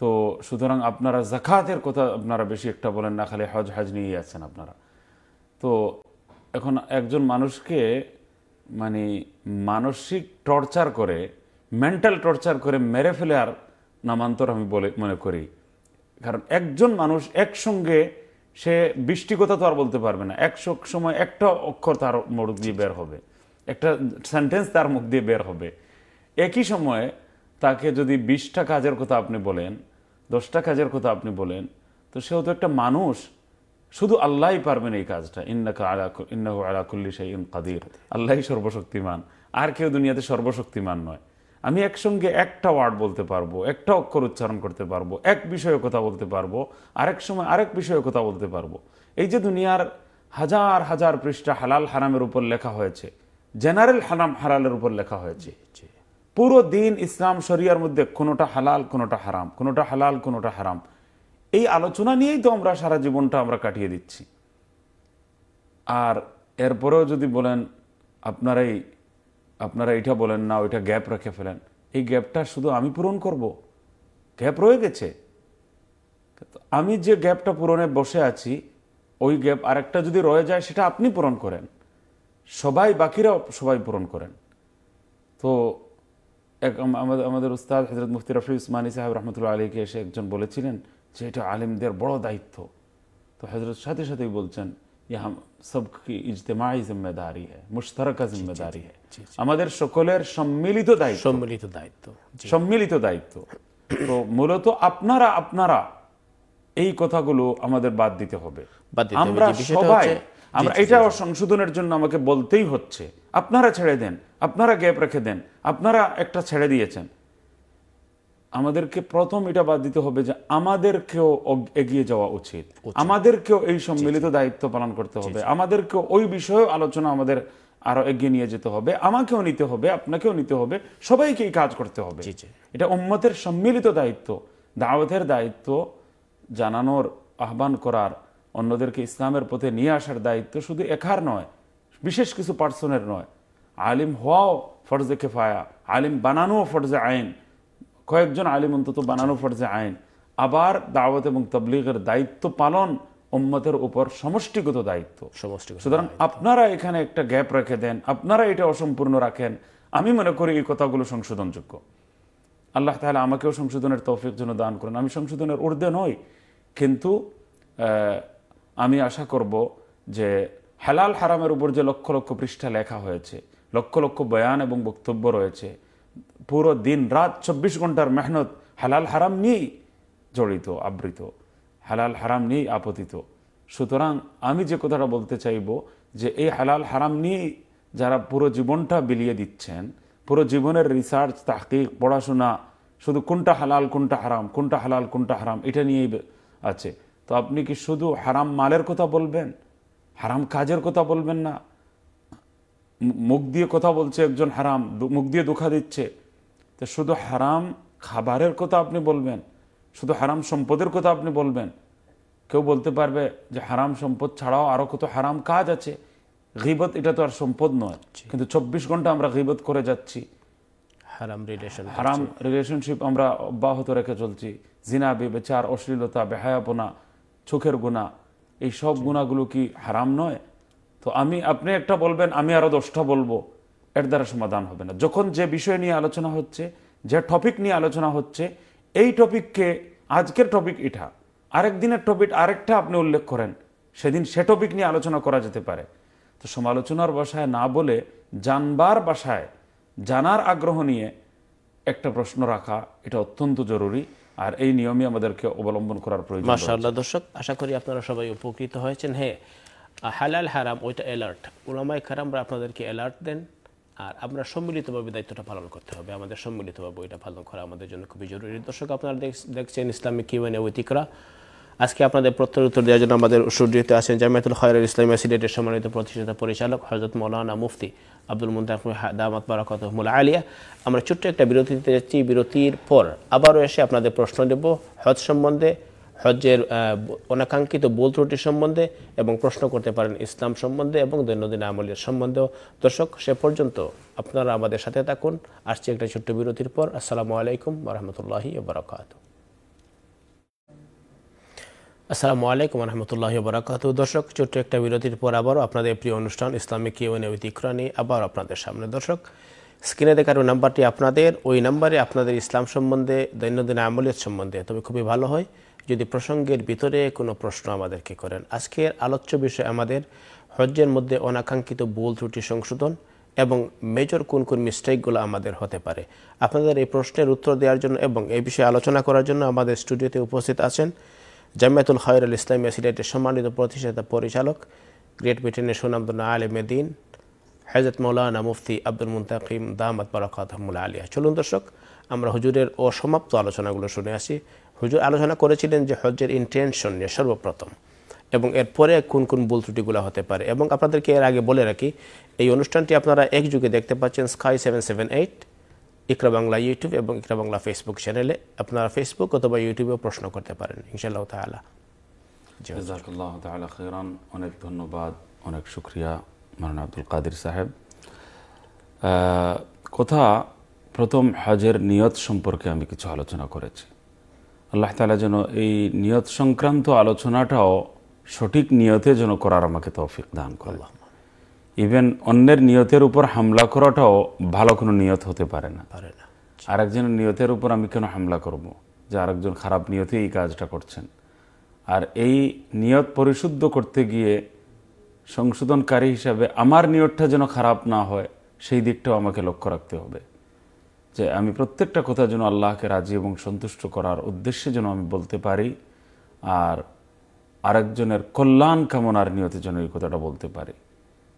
তো সুতরাং আপনারা জাকাতের কথা আপনারা বেশি একটা বলেন না খালি হজ হাজ নিয়েই আছেন আপনারা তো এখন একজন মানুষকে মানে মানসিক টর্চার করে মেন্টাল টর্চার করে মেরে ফেলে আর নামান্তর আমি বলে মনে করি কারণ একজন মানুষ একসঙ্গে সে বৃষ্টি কথা তো আর বলতে পারবে না একশো সময় একটা অক্ষর তার মুখ দিয়ে বের হবে একটা সেন্টেন্স তার মুখ দিয়ে বের হবে একই সময়ে তাকে যদি বিশটা কাজের কথা আপনি বলেন দশটা কাজের কথা আপনি বলেন তো সেও তো একটা মানুষ শুধু আল্লাহই পারবেন এই কাজটা ইন্নাকা আলা ইন্নাহ আলাকুল্লি শাহিন কাদির আল্লাহই সর্বশক্তিমান আর কেউ দুনিয়াতে সর্বশক্তিমান নয় আমি একসঙ্গে একটা ওয়ার্ড বলতে পারবো একটা অক্ষর উচ্চারণ করতে পারবো এক বিষয়ে কথা বলতে পারবো আরেক সময় আরেক বিষয়ে কথা বলতে পারবো এই যে দুনিয়ার হাজার হাজার পৃষ্ঠা হালাল হারামের উপর লেখা হয়েছে জেনারেল হারাম হারালের উপর লেখা হয়েছে পুরো দিন ইসলাম শরিয়ার মধ্যে কোনোটা হালাল কোনোটা হারাম কোনোটা হালাল কোনোটা হারাম এই আলোচনা নিয়েই তো আমরা সারা জীবনটা আমরা কাটিয়ে দিচ্ছি আর এরপরেও যদি বলেন আপনারাই আপনারা এটা বলেন না ওইটা গ্যাপ রেখে ফেলেন এই গ্যাপটা শুধু আমি পূরণ করব গ্যাপ রয়ে গেছে আমি যে গ্যাপটা পূরণে বসে আছি ওই গ্যাপ আরেকটা যদি রয়ে যায় সেটা আপনি পূরণ করেন সবাই বাকিরাও সবাই পূরণ করেন তো এক আমাদের আমাদের উস্তাদ হজরত মুফতি রফি উসমানী সাহেব রহমতুল্লাহ আলীকে এসে একজন বলেছিলেন যে এটা আলিমদের বড় দায়িত্ব তো হজরত সাথে সাথেই বলছেন ইহা কি ইজতেমাই জিম্মেদারি হ্যাঁ মুশতারকা জিম্মেদারি হ্যাঁ আমাদের সকলের সম্মিলিত দায়িত্ব সম্মিলিত দায়িত্ব সম্মিলিত দায়িত্ব তো মূলত আপনারা আপনারা এই কথাগুলো আমাদের বাদ দিতে হবে আমরা সবাই আমরা এটা সংশোধনের জন্য আমাকে বলতেই হচ্ছে আপনারা ছেড়ে দেন আপনারা গ্যাপ রেখে দেন আপনারা একটা ছেড়ে দিয়েছেন আমাদেরকে প্রথম এটা বাদ দিতে হবে যে আমাদেরকেও এগিয়ে যাওয়া উচিত আমাদেরকেও এই সম্মিলিত দায়িত্ব পালন করতে হবে আমাদেরকেও ওই বিষয়ে আলোচনা আমাদের আরো এগিয়ে নিয়ে যেতে হবে আমাকেও নিতে হবে আপনাকেও নিতে হবে সবাইকে এই কাজ করতে হবে এটা উম্মতের সম্মিলিত দায়িত্ব দাওয়াতের দায়িত্ব জানানোর আহ্বান করার অন্যদেরকে ইসলামের পথে নিয়ে আসার দায়িত্ব শুধু একার নয় বিশেষ কিছু পার্সনের নয় আলিম হওয়াও ফর্জে কেফায়া আলিম বানানোও ফর্জে আইন কয়েকজন আলিম অন্তত বানানো ফর্জে আইন আবার দাওয়াত এবং তবলিগের দায়িত্ব পালন উম্মতের উপর সমষ্টিগত দায়িত্ব সমষ্টিগত সুতরাং আপনারা এখানে একটা গ্যাপ রেখে দেন আপনারা এটা অসম্পূর্ণ রাখেন আমি মনে করি এই কথাগুলো সংশোধনযোগ্য আল্লাহ তাহলে আমাকেও সংশোধনের তৌফিক জন্য দান করেন আমি সংশোধনের ঊর্ধ্বে নই কিন্তু আমি আশা করব যে হালাল হারামের উপর যে লক্ষ লক্ষ পৃষ্ঠা লেখা হয়েছে লক্ষ লক্ষ বয়ান এবং বক্তব্য রয়েছে পুরো দিন রাত চব্বিশ ঘন্টার মেহনত হালাল হারাম নিয়েই জড়িত আবৃত হালাল হারাম নিয়েই আপতিত সুতরাং আমি যে কথাটা বলতে চাইব যে এই হালাল হারাম নিয়েই যারা পুরো জীবনটা বিলিয়ে দিচ্ছেন পুরো জীবনের রিসার্চ তাহকিক পড়াশোনা শুধু কোনটা হালাল কোনটা হারাম কোনটা হালাল কোনটা হারাম এটা নিয়েই আছে তো আপনি কি শুধু হারাম মালের কথা বলবেন হারাম কাজের কথা বলবেন না মুখ দিয়ে কথা বলছে একজন হারাম মুখ দিয়ে দুঃখা দিচ্ছে তো শুধু হারাম খাবারের কথা আপনি বলবেন শুধু হারাম সম্পদের কথা আপনি বলবেন কেউ বলতে পারবে যে হারাম সম্পদ ছাড়াও আরও কত হারাম কাজ আছে গিবত এটা তো আর সম্পদ নয় কিন্তু চব্বিশ ঘন্টা আমরা গিবত করে যাচ্ছি হারাম রিলেশন হারাম রিলেশনশিপ আমরা অব্যাহত রেখে চলছি জিনা বেচার অশ্লীলতা বেহায়াপনা চোখের গুণা এই সব গুণাগুলো কি হারাম নয় তো আমি আপনি একটা বলবেন আমি আরও দশটা বলবো এর দ্বারা সমাধান হবে না যখন যে বিষয় নিয়ে আলোচনা হচ্ছে যে টপিক নিয়ে আলোচনা হচ্ছে এই টপিককে আজকের টপিক এটা আরেক দিনের টপিক আরেকটা আপনি উল্লেখ করেন সেদিন সে টপিক নিয়ে আলোচনা করা যেতে পারে তো সমালোচনার বাসায় না বলে জানবার বাসায় জানার আগ্রহ নিয়ে একটা প্রশ্ন রাখা এটা অত্যন্ত জরুরি আর এই নিয়মই আমাদেরকে অবলম্বন করার প্রয়োজন মাশাআল্লাহ দর্শক আশা করি আপনারা সবাই উপকৃত হয়েছেন হ্যাঁ হালাল হারাম ওইটা অ্যালার্ট ওলামায় খারামরা আপনাদেরকে অ্যালার্ট দেন আর আমরা সম্মিলিতভাবে দায়িত্বটা পালন করতে হবে আমাদের সম্মিলিতভাবে ওইটা পালন করা আমাদের জন্য খুবই জরুরি দর্শক আপনারা দেখছেন ইসলামিক কিউএনএ ঐতিকরা আজকে আপনাদের প্রত্যেক উত্তর দেওয়ার জন্য আমাদের সুযোগিত আছেন জামায়াতুল খয়রুল ইসলামী সিলেটের সম্মানিত প্রতিষ্ঠাতা পরিচালক হজরত মৌলানা মুফতি আব্দুল মুন্তাকিম দামাত বারাকাতহমুল আলিয়া আমরা ছোট্ট একটা বিরতি দিতে যাচ্ছি বিরতির পর আবারও এসে আপনাদের প্রশ্ন দেব হজ সম্বন্ধে হজ্জের অনাকাঙ্ক্ষিত বোল ত্রুটি সম্বন্ধে এবং প্রশ্ন করতে পারেন ইসলাম সম্বন্ধে এবং দৈনন্দিন আমলের সম্বন্ধেও দর্শক সে পর্যন্ত আপনারা আমাদের সাথে থাকুন আসছে একটা ছোট্ট বিরতির পর আসসালামু আলাইকুম রহমতুল্লাহি বারাকাতু আসসালামু আলাইকুম রহমতুল্লাহ বরাকাত দর্শক ছোট্ট একটা বিরতির পর আবারও আপনাদের প্রিয় অনুষ্ঠান ইসলামিক ইউএন উইতিক্রানি আবার আপনাদের সামনে দর্শক স্ক্রিনে দেখার ওই নাম্বারটি আপনাদের ওই নাম্বারে আপনাদের ইসলাম সম্বন্ধে দৈনন্দিন আমলিয়ত সম্বন্ধে তবে খুবই ভালো হয় যদি প্রসঙ্গের ভিতরে কোনো প্রশ্ন আমাদেরকে করেন আজকের আলোচ্য বিষয় আমাদের হজ্জের মধ্যে অনাকাঙ্ক্ষিত বোল ত্রুটি সংশোধন এবং মেজর কোন কোন মিস্টেকগুলো আমাদের হতে পারে আপনাদের এই প্রশ্নের উত্তর দেওয়ার জন্য এবং এই বিষয়ে আলোচনা করার জন্য আমাদের স্টুডিওতে উপস্থিত আছেন জামিয়াতুল খয়রুল ইসলামিয়া সিলেটের সম্মানিত প্রতিষ্ঠাতা পরিচালক গ্রেট ব্রিটেনের সুনামদুল্লা আলী মেদিন হেজত মৌলানা মুফতি আব্দুল মুন্তাকিম দামাত বারাকাতহমুল্লা আলিয়া চলুন দর্শক আমরা হুজুরের অসমাপ্ত আলোচনাগুলো শুনে আসি হুজুর আলোচনা করেছিলেন যে হজ্জের ইন্টেনশন নিয়ে সর্বপ্রথম এবং এরপরে কোন কোন ভুল ত্রুটিগুলো হতে পারে এবং আপনাদেরকে এর আগে বলে রাখি এই অনুষ্ঠানটি আপনারা একযুগে দেখতে পাচ্ছেন sky seven seven eight Iqra Bangla YouTube এবং ইকরা বাংলা ফেসবুক চ্যানেলে আপনারা ফেসবুক অথবা ইউটিউবেও প্রশ্ন করতে পারেন ইনশাআল্লাহ তালা জাজাকুল্লাহ তালা খেরান অনেক ধন্যবাদ অনেক শুক্রিয়া মারানা আব্দুল কাদির সাহেব কথা প্রথম হজের নিয়ত সম্পর্কে আমি কিছু আলোচনা করেছি আল্লাহ তালা যেন এই নিয়ত সংক্রান্ত আলোচনাটাও সঠিক নিয়তে যেন করার আমাকে তৌফিক দান করলাম ইভেন অন্যের নিয়তের উপর হামলা করাটাও ভালো কোনো নিয়ত হতে পারে না আর একজনের আরেকজনের নিয়তের উপর আমি কেন হামলা করব। যে আরেকজন খারাপ নিয়তে এই কাজটা করছেন আর এই নিয়ত পরিশুদ্ধ করতে গিয়ে সংশোধনকারী হিসাবে আমার নিয়তটা যেন খারাপ না হয় সেই দিকটাও আমাকে লক্ষ্য রাখতে হবে যে আমি প্রত্যেকটা কথা যেন আল্লাহকে রাজি এবং সন্তুষ্ট করার উদ্দেশ্যে যেন আমি বলতে পারি আর আরেকজনের কল্যাণ কামনার নিয়তে যেন এই কথাটা বলতে পারি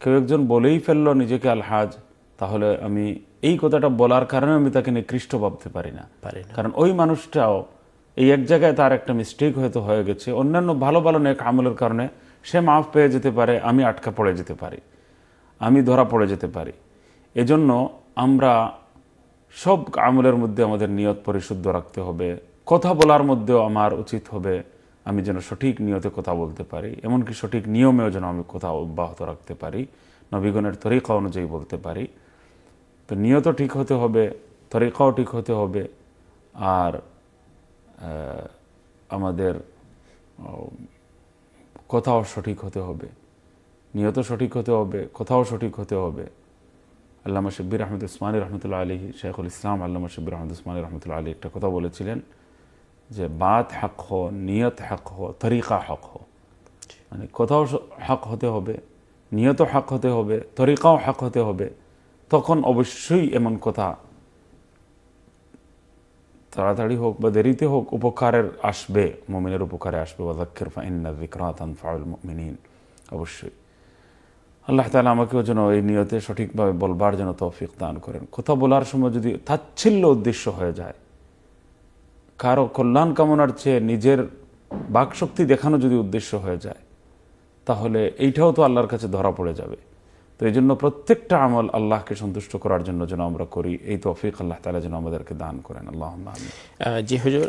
কেউ একজন বলেই ফেলল নিজেকে আলহাজ তাহলে আমি এই কথাটা বলার কারণে আমি তাকে নিকৃষ্ট ভাবতে পারি না কারণ ওই মানুষটাও এই এক জায়গায় তার একটা মিস্টেক হয়তো হয়ে গেছে অন্যান্য ভালো ভালো নেক আমলের কারণে সে মাফ পেয়ে যেতে পারে আমি আটকা পড়ে যেতে পারি আমি ধরা পড়ে যেতে পারি এজন্য আমরা সব আমলের মধ্যে আমাদের নিয়ত পরিশুদ্ধ রাখতে হবে কথা বলার মধ্যেও আমার উচিত হবে আমি যেন সঠিক নিয়তে কথা বলতে পারি এমনকি সঠিক নিয়মেও যেন আমি কথা অব্যাহত রাখতে পারি নবীগণের তরিকা অনুযায়ী বলতে পারি তো নিয়ত ঠিক হতে হবে তরিকাও ঠিক হতে হবে আর আমাদের কথাও সঠিক হতে হবে নিয়ত সঠিক হতে হবে কথাও সঠিক হতে হবে আল্লামা শব্বির আহমদ উসমানী রহমতুল্লাহ আলী শেখুল ইসলাম আল্লামা শব্বির আহমদ উসমানী রহমতুল্লাহ আলী একটা কথা বলেছিলেন যে বাত হক হো নিয়ত হক হো তরিকা হক হো মানে কোথাও হক হতে হবে নিয়ত হক হতে হবে তরিকাও হক হতে হবে তখন অবশ্যই এমন কথা তাড়াতাড়ি হোক বা দেরিতে হোক উপকারের আসবে মমিনের উপকারে আসবে ওয়াজাক্কির ফাইন্না বিক্রাতান ফাউল অবশ্যই আল্লাহ তালা আমাকেও যেন এই নিয়তে সঠিকভাবে বলবার যেন তৌফিক দান করেন কথা বলার সময় যদি তাচ্ছিল্য উদ্দেশ্য হয়ে যায় কারো কল্যাণ কামনার চেয়ে নিজের বাকশক্তি দেখানো যদি উদ্দেশ্য হয়ে যায় তাহলে এইটাও তো আল্লাহর কাছে ধরা পড়ে যাবে তো এই জন্য প্রত্যেকটা আমল আল্লাহকে সন্তুষ্ট করার জন্য যেন আমরা করি এই তো অফিক আল্লাহ তালা যেন আমাদেরকে দান করেন আল্লাহ জি হুজুর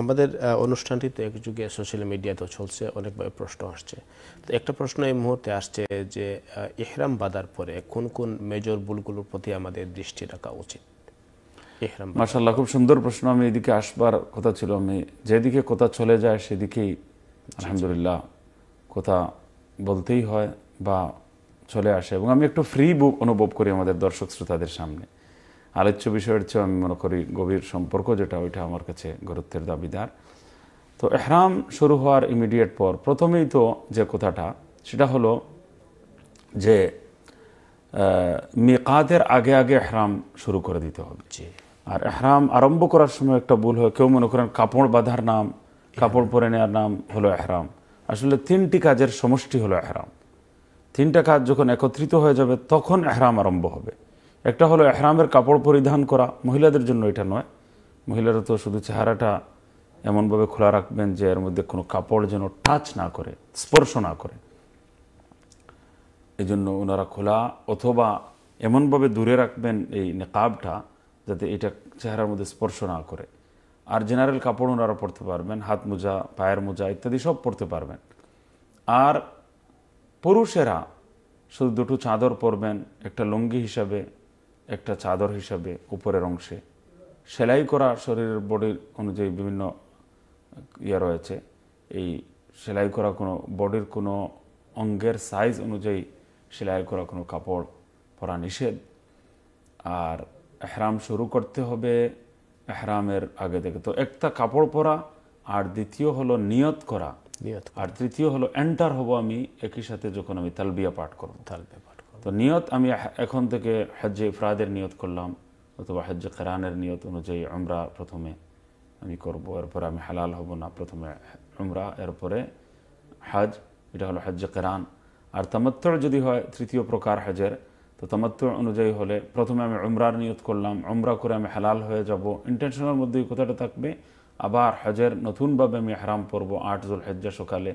আমাদের অনুষ্ঠানটিতে এক যুগে সোশ্যাল মিডিয়াতে চলছে অনেক প্রশ্ন আসছে তো একটা প্রশ্ন এই মুহূর্তে আসছে যে ইহরাম বাঁধার পরে কোন কোন মেজর ভুলগুলোর প্রতি আমাদের দৃষ্টি রাখা উচিত মাসাল্লাহ খুব সুন্দর প্রশ্ন আমি এদিকে আসবার কথা ছিল আমি যেদিকে কোথা চলে যায় সেদিকেই আচ্ছা, আচ্ছা। আলহামদুলিল্লাহ কথা বলতেই হয় বা চলে আসে এবং আমি একটু ফ্রি বুক অনুভব করি আমাদের দর্শক শ্রোতাদের সামনে আলোচ্য বিষয়ের চেয়ে আমি মনে করি গভীর সম্পর্ক যেটা ওইটা আমার কাছে গুরুত্বের দাবিদার তো এহরাম শুরু হওয়ার ইমিডিয়েট পর প্রথমেই তো যে কথাটা সেটা হলো যে মেকাদের আগে আগে এহরাম শুরু করে দিতে হবে আর এহরাম আরম্ভ করার সময় একটা ভুল হয় কেউ মনে করেন কাপড় বাঁধার নাম কাপড় পরে নেওয়ার নাম হলো এহরাম আসলে তিনটি কাজের সমষ্টি হলো এহরাম তিনটা কাজ যখন একত্রিত হয়ে যাবে তখন এহরাম আরম্ভ হবে একটা হলো এহরামের কাপড় পরিধান করা মহিলাদের জন্য এটা নয় মহিলারা তো শুধু চেহারাটা এমনভাবে খোলা রাখবেন যে এর মধ্যে কোনো কাপড় যেন টাচ না করে স্পর্শ না করে এই জন্য ওনারা খোলা অথবা এমনভাবে দূরে রাখবেন এই নেকাবটা যাতে এটা চেহারার মধ্যে স্পর্শ না করে আর জেনারেল কাপড় ওনারা পরতে পারবেন হাত মোজা পায়ের মোজা ইত্যাদি সব পরতে পারবেন আর পুরুষেরা শুধু দুটো চাদর পরবেন একটা লুঙ্গি হিসাবে একটা চাদর হিসাবে উপরের অংশে সেলাই করা শরীরের বডির অনুযায়ী বিভিন্ন ইয়ে রয়েছে এই সেলাই করা কোনো বডির কোনো অঙ্গের সাইজ অনুযায়ী সেলাই করা কোনো কাপড় পরা নিষেধ আর এহরাম শুরু করতে হবে এহরামের আগে থেকে তো একটা কাপড় পরা আর দ্বিতীয় হলো নিয়ত করা আর তৃতীয় হলো এন্টার হব আমি একই সাথে যখন আমি তালবিয়া পাঠ করব তালবিয়া পাঠ করব তো নিয়ত আমি এখন থেকে হজ্জে ইফরাদের নিয়ত করলাম অথবা হজ্জে কেরানের নিয়ত অনুযায়ী আমরা প্রথমে আমি করব এরপরে আমি হালাল হব না প্রথমে আমরা এরপরে হজ এটা হলো হজ্জে কেরান আর তামাত্তর যদি হয় তৃতীয় প্রকার হজের তো তামাত্ম অনুযায়ী হলে প্রথমে আমি উমরার নিয়ত করলাম উমরা করে আমি হালাল হয়ে যাব ইন্টেনশনের মধ্যেই কথাটা থাকবে আবার হজের নতুনভাবে আমি হারাম পরব আট জুল হজ্জা সকালে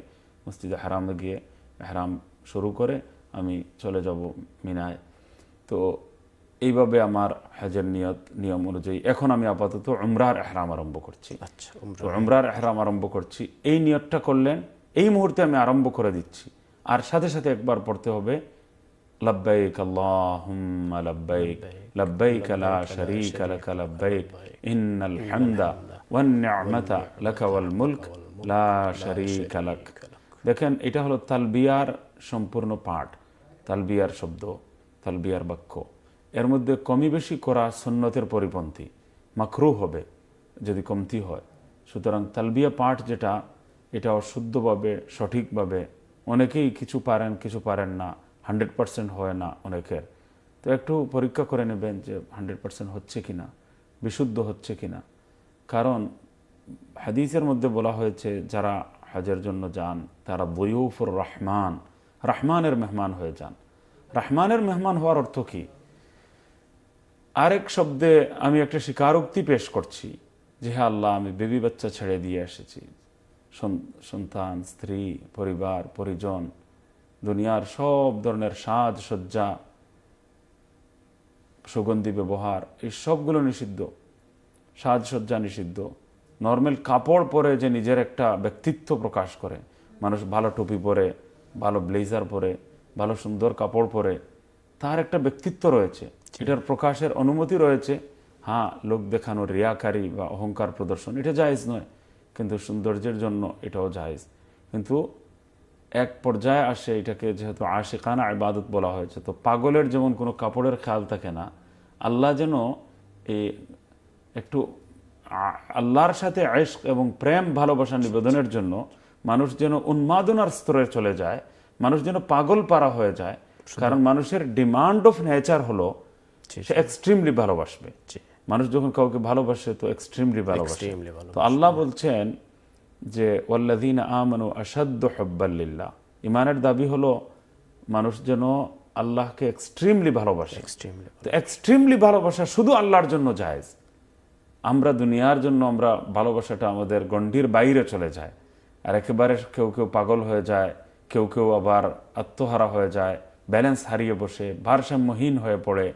মসজিদে হারামে গিয়ে হারাম শুরু করে আমি চলে যাব মিনায় তো এইভাবে আমার হজের নিয়ত নিয়ম অনুযায়ী এখন আমি আপাতত উমরার এহরাম আরম্ভ করছি আচ্ছা উমরার এহরাম আরম্ভ করছি এই নিয়তটা করলেন এই মুহূর্তে আমি আরম্ভ করে দিচ্ছি আর সাথে সাথে একবার পড়তে হবে لبيك اللهم لبيك لبيك لا شريك لك لبيك إن الحمد والنعمة لك والملك لا شريك لك দেখেন এটা হলো তালবিয়ার সম্পূর্ণ পাঠ তালবিয়ার শব্দ তালবিয়ার বাক্য এর মধ্যে কমি বেশি করা সন্ন্যতের পরিপন্থী মাখরু হবে যদি কমতি হয় সুতরাং তালবিয়া পাঠ যেটা এটা অশুদ্ধভাবে সঠিকভাবে অনেকেই কিছু পারেন কিছু পারেন না হান্ড্রেড পারসেন্ট হয় না অনেকের তো একটু পরীক্ষা করে নেবেন যে হান্ড্রেড পারসেন্ট হচ্ছে কি না বিশুদ্ধ হচ্ছে কি না কারণ হাদিসের মধ্যে বলা হয়েছে যারা হজের জন্য যান তারা বয়ুফুর রহমান রহমানের মেহমান হয়ে যান রহমানের মেহমান হওয়ার অর্থ কি আরেক শব্দে আমি একটা স্বীকারোক্তি পেশ করছি যে হ্যাঁ আল্লাহ আমি বেবি বাচ্চা ছেড়ে দিয়ে এসেছি সন্তান স্ত্রী পরিবার পরিজন দুনিয়ার সব ধরনের সাজ সজ্জা সুগন্ধি ব্যবহার এই সবগুলো নিষিদ্ধ সাজসজ্জা নিষিদ্ধ নর্মেল কাপড় পরে যে নিজের একটা ব্যক্তিত্ব প্রকাশ করে মানুষ ভালো টুপি পরে ভালো ব্লেজার পরে ভালো সুন্দর কাপড় পরে তার একটা ব্যক্তিত্ব রয়েছে এটার প্রকাশের অনুমতি রয়েছে হ্যাঁ লোক দেখানো রিয়াকারী বা অহংকার প্রদর্শন এটা জায়জ নয় কিন্তু সৌন্দর্যের জন্য এটাও জায়জ কিন্তু এক পর্যায়ে আসে এটাকে যেহেতু আশিকানা ইবাদত বলা হয়েছে তো পাগলের যেমন কোনো কাপড়ের খেয়াল থাকে না আল্লাহ যেন এই একটু আল্লাহর সাথে আয়স এবং প্রেম ভালোবাসা নিবেদনের জন্য মানুষ যেন উন্মাদনার স্তরে চলে যায় মানুষ যেন পাগল পারা হয়ে যায় কারণ মানুষের ডিমান্ড অফ নেচার হলো সে এক্সট্রিমলি ভালোবাসবে মানুষ যখন কাউকে ভালোবাসে তো এক্সট্রিমলি ভালোবাসে তো আল্লাহ বলছেন যে ওল্লাদিন আমানু অসাধ্য হব্বাল্লিল্লা ইমানের দাবি হলো মানুষ যেন আল্লাহকে এক্সট্রিমলি ভালোবাসে এক্সট্রিমলি তো এক্সট্রিমলি ভালোবাসা শুধু আল্লাহর জন্য জায়েজ আমরা দুনিয়ার জন্য আমরা ভালোবাসাটা আমাদের গণ্ডির বাইরে চলে যায় আর একেবারে কেউ কেউ পাগল হয়ে যায় কেউ কেউ আবার আত্মহারা হয়ে যায় ব্যালেন্স হারিয়ে বসে ভারসাম্যহীন হয়ে পড়ে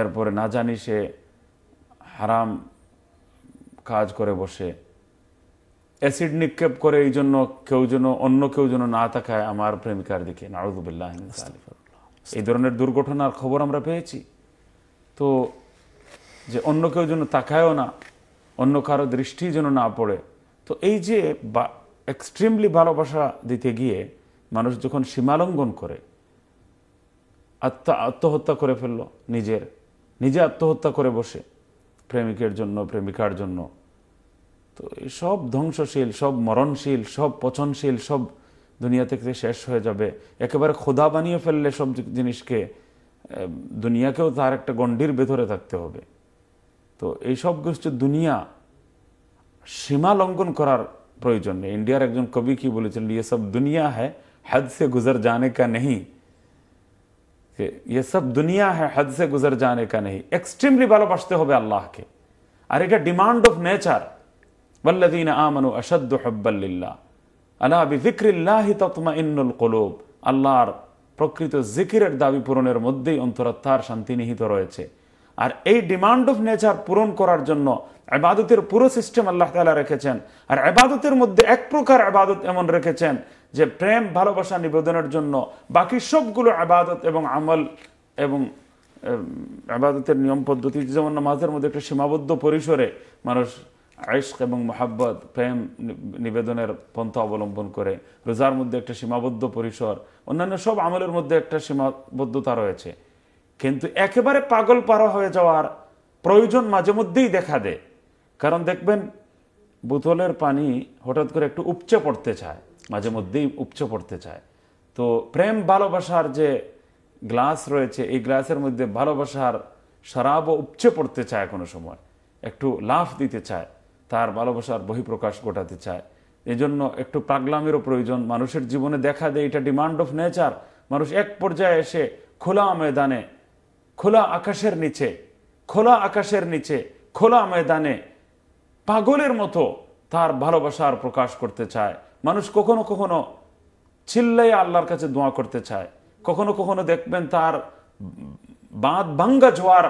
এরপরে না জানি সে হারাম কাজ করে বসে অ্যাসিড নিক্ষেপ করে এই জন্য কেউ যেন অন্য কেউ যেন না তাকায় আমার প্রেমিকার দিকে নারুদুবিল্লাহ এই ধরনের দুর্ঘটনার খবর আমরা পেয়েছি তো যে অন্য কেউ যেন তাকায়ও না অন্য কারো দৃষ্টি যেন না পড়ে তো এই যে বা এক্সট্রিমলি ভালোবাসা দিতে গিয়ে মানুষ যখন সীমালঙ্ঘন করে আত্মা আত্মহত্যা করে ফেললো নিজের নিজে আত্মহত্যা করে বসে প্রেমিকের জন্য প্রেমিকার জন্য তো এই সব ধ্বংসশীল সব মরণশীল সব পচনশীল সব দুনিয়া থেকে শেষ হয়ে যাবে একবারে খোদা বাণী ফেললে সব জিনিসকে দুনিয়াকে उतार একটা গন্ডির ভিতরে রাখতে হবে তো এই সব গুষ্ঠ দুনিয়া সীমা লঙ্ঘন করার প্রয়োজন নেই ইন্ডিয়ার একজন কবি কি বলেছিলেন এই সব দুনিয়া है हद से गुजर जाने का नहीं फिर ये सब दुनिया है हद से गुजर जाने का नहीं এক্সট্রিমলি ভালোবাসতে হবে আল্লাহকে আর এটা ডিমান্ড অফ नेचर ওয়াল্লাদিন আমানু আসাদ্দ হব্বাল্লিল্লা আলা বিক্রিল্লাহি তৎমা ইন্নুল কলুব আল্লাহর প্রকৃত জিকিরের দাবি পূরণের মধ্যেই অন্তরাত্মার শান্তি নিহিত রয়েছে আর এই ডিমান্ড অফ নেচার পূরণ করার জন্য আবাদতের পুরো সিস্টেম আল্লাহ তালা রেখেছেন আর আবাদতের মধ্যে এক প্রকার আবাদত এমন রেখেছেন যে প্রেম ভালোবাসা নিবেদনের জন্য বাকি সবগুলো আবাদত এবং আমল এবং আবাদতের নিয়ম পদ্ধতি যেমন নামাজের মধ্যে একটা সীমাবদ্ধ পরিসরে মানুষ আয়স্ক এবং মোহাব্বত প্রেম নিবেদনের পন্থা অবলম্বন করে রোজার মধ্যে একটা সীমাবদ্ধ পরিসর অন্যান্য সব আমলের মধ্যে একটা সীমাবদ্ধতা রয়েছে কিন্তু একেবারে পাগল পারা হয়ে যাওয়ার প্রয়োজন মাঝে মধ্যেই দেখা দেয় কারণ দেখবেন বোতলের পানি হঠাৎ করে একটু উপচে পড়তে চায় মাঝে মধ্যেই উপচে পড়তে চায় তো প্রেম ভালোবাসার যে গ্লাস রয়েছে এই গ্লাসের মধ্যে ভালোবাসার শরাবও উপচে পড়তে চায় কোনো সময় একটু লাফ দিতে চায় তার ভালোবাসার বহিঃপ্রকাশ ঘটাতে চায় এজন্য একটু পাগলামেরও প্রয়োজন মানুষের জীবনে দেখা দেয় এটা ডিমান্ড অফ নেচার মানুষ এক পর্যায়ে এসে খোলা ময়দানে খোলা আকাশের নিচে খোলা আকাশের নিচে খোলা ময়দানে পাগলের মতো তার ভালোবাসার প্রকাশ করতে চায় মানুষ কখনো কখনো ছিল্লাই আল্লাহর কাছে দোয়া করতে চায় কখনো কখনো দেখবেন তার বাঁধ ভাঙ্গা জোয়ার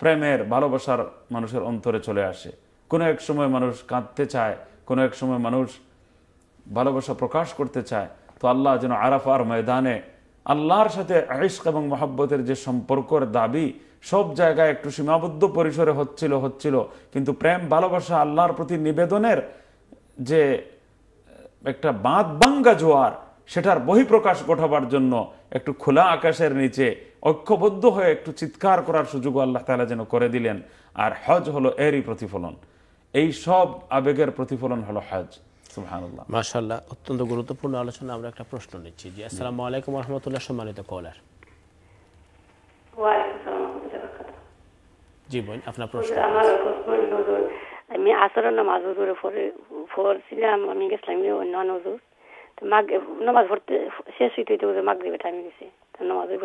প্রেমের ভালোবাসার মানুষের অন্তরে চলে আসে কোনো এক সময় মানুষ কাঁদতে চায় কোনো এক সময় মানুষ ভালোবাসা প্রকাশ করতে চায় তো আল্লাহ যেন আরাফার ময়দানে আল্লাহর সাথে আইস্ক এবং মহাব্বতের যে সম্পর্কর দাবি সব জায়গায় একটু সীমাবদ্ধ পরিসরে হচ্ছিল হচ্ছিল কিন্তু প্রেম ভালোবাসা আল্লাহর প্রতি নিবেদনের যে একটা বাঁধ বাঙ্গা জোয়ার সেটার বহিঃপ্রকাশ ঘটাবার জন্য একটু খোলা আকাশের নিচে ঐক্যবদ্ধ হয়ে একটু চিৎকার করার সুযোগ আল্লাহ তালা যেন করে দিলেন আর হজ হলো এরই প্রতিফলন এই সব আবেগের প্রতিফলন হলো হজ মাশাল্লাহ অত্যন্ত গুরুত্বপূর্ণ আলোচনা আমরা একটা প্রশ্ন নিচ্ছি জি আসসালামু আলাইকুম রহমতুল্লাহ সম্মানিত কলার জি বোন আপনার প্রশ্ন আমি আসরের নামাজ হুজুরে পড়ছিলাম আমি গেছিলাম অন্যান্য হুজুর তো মাগ নামাজ পড়তে শেষ হইতে হইতে মাগরিবে টাইম গেছে নামাজ হইব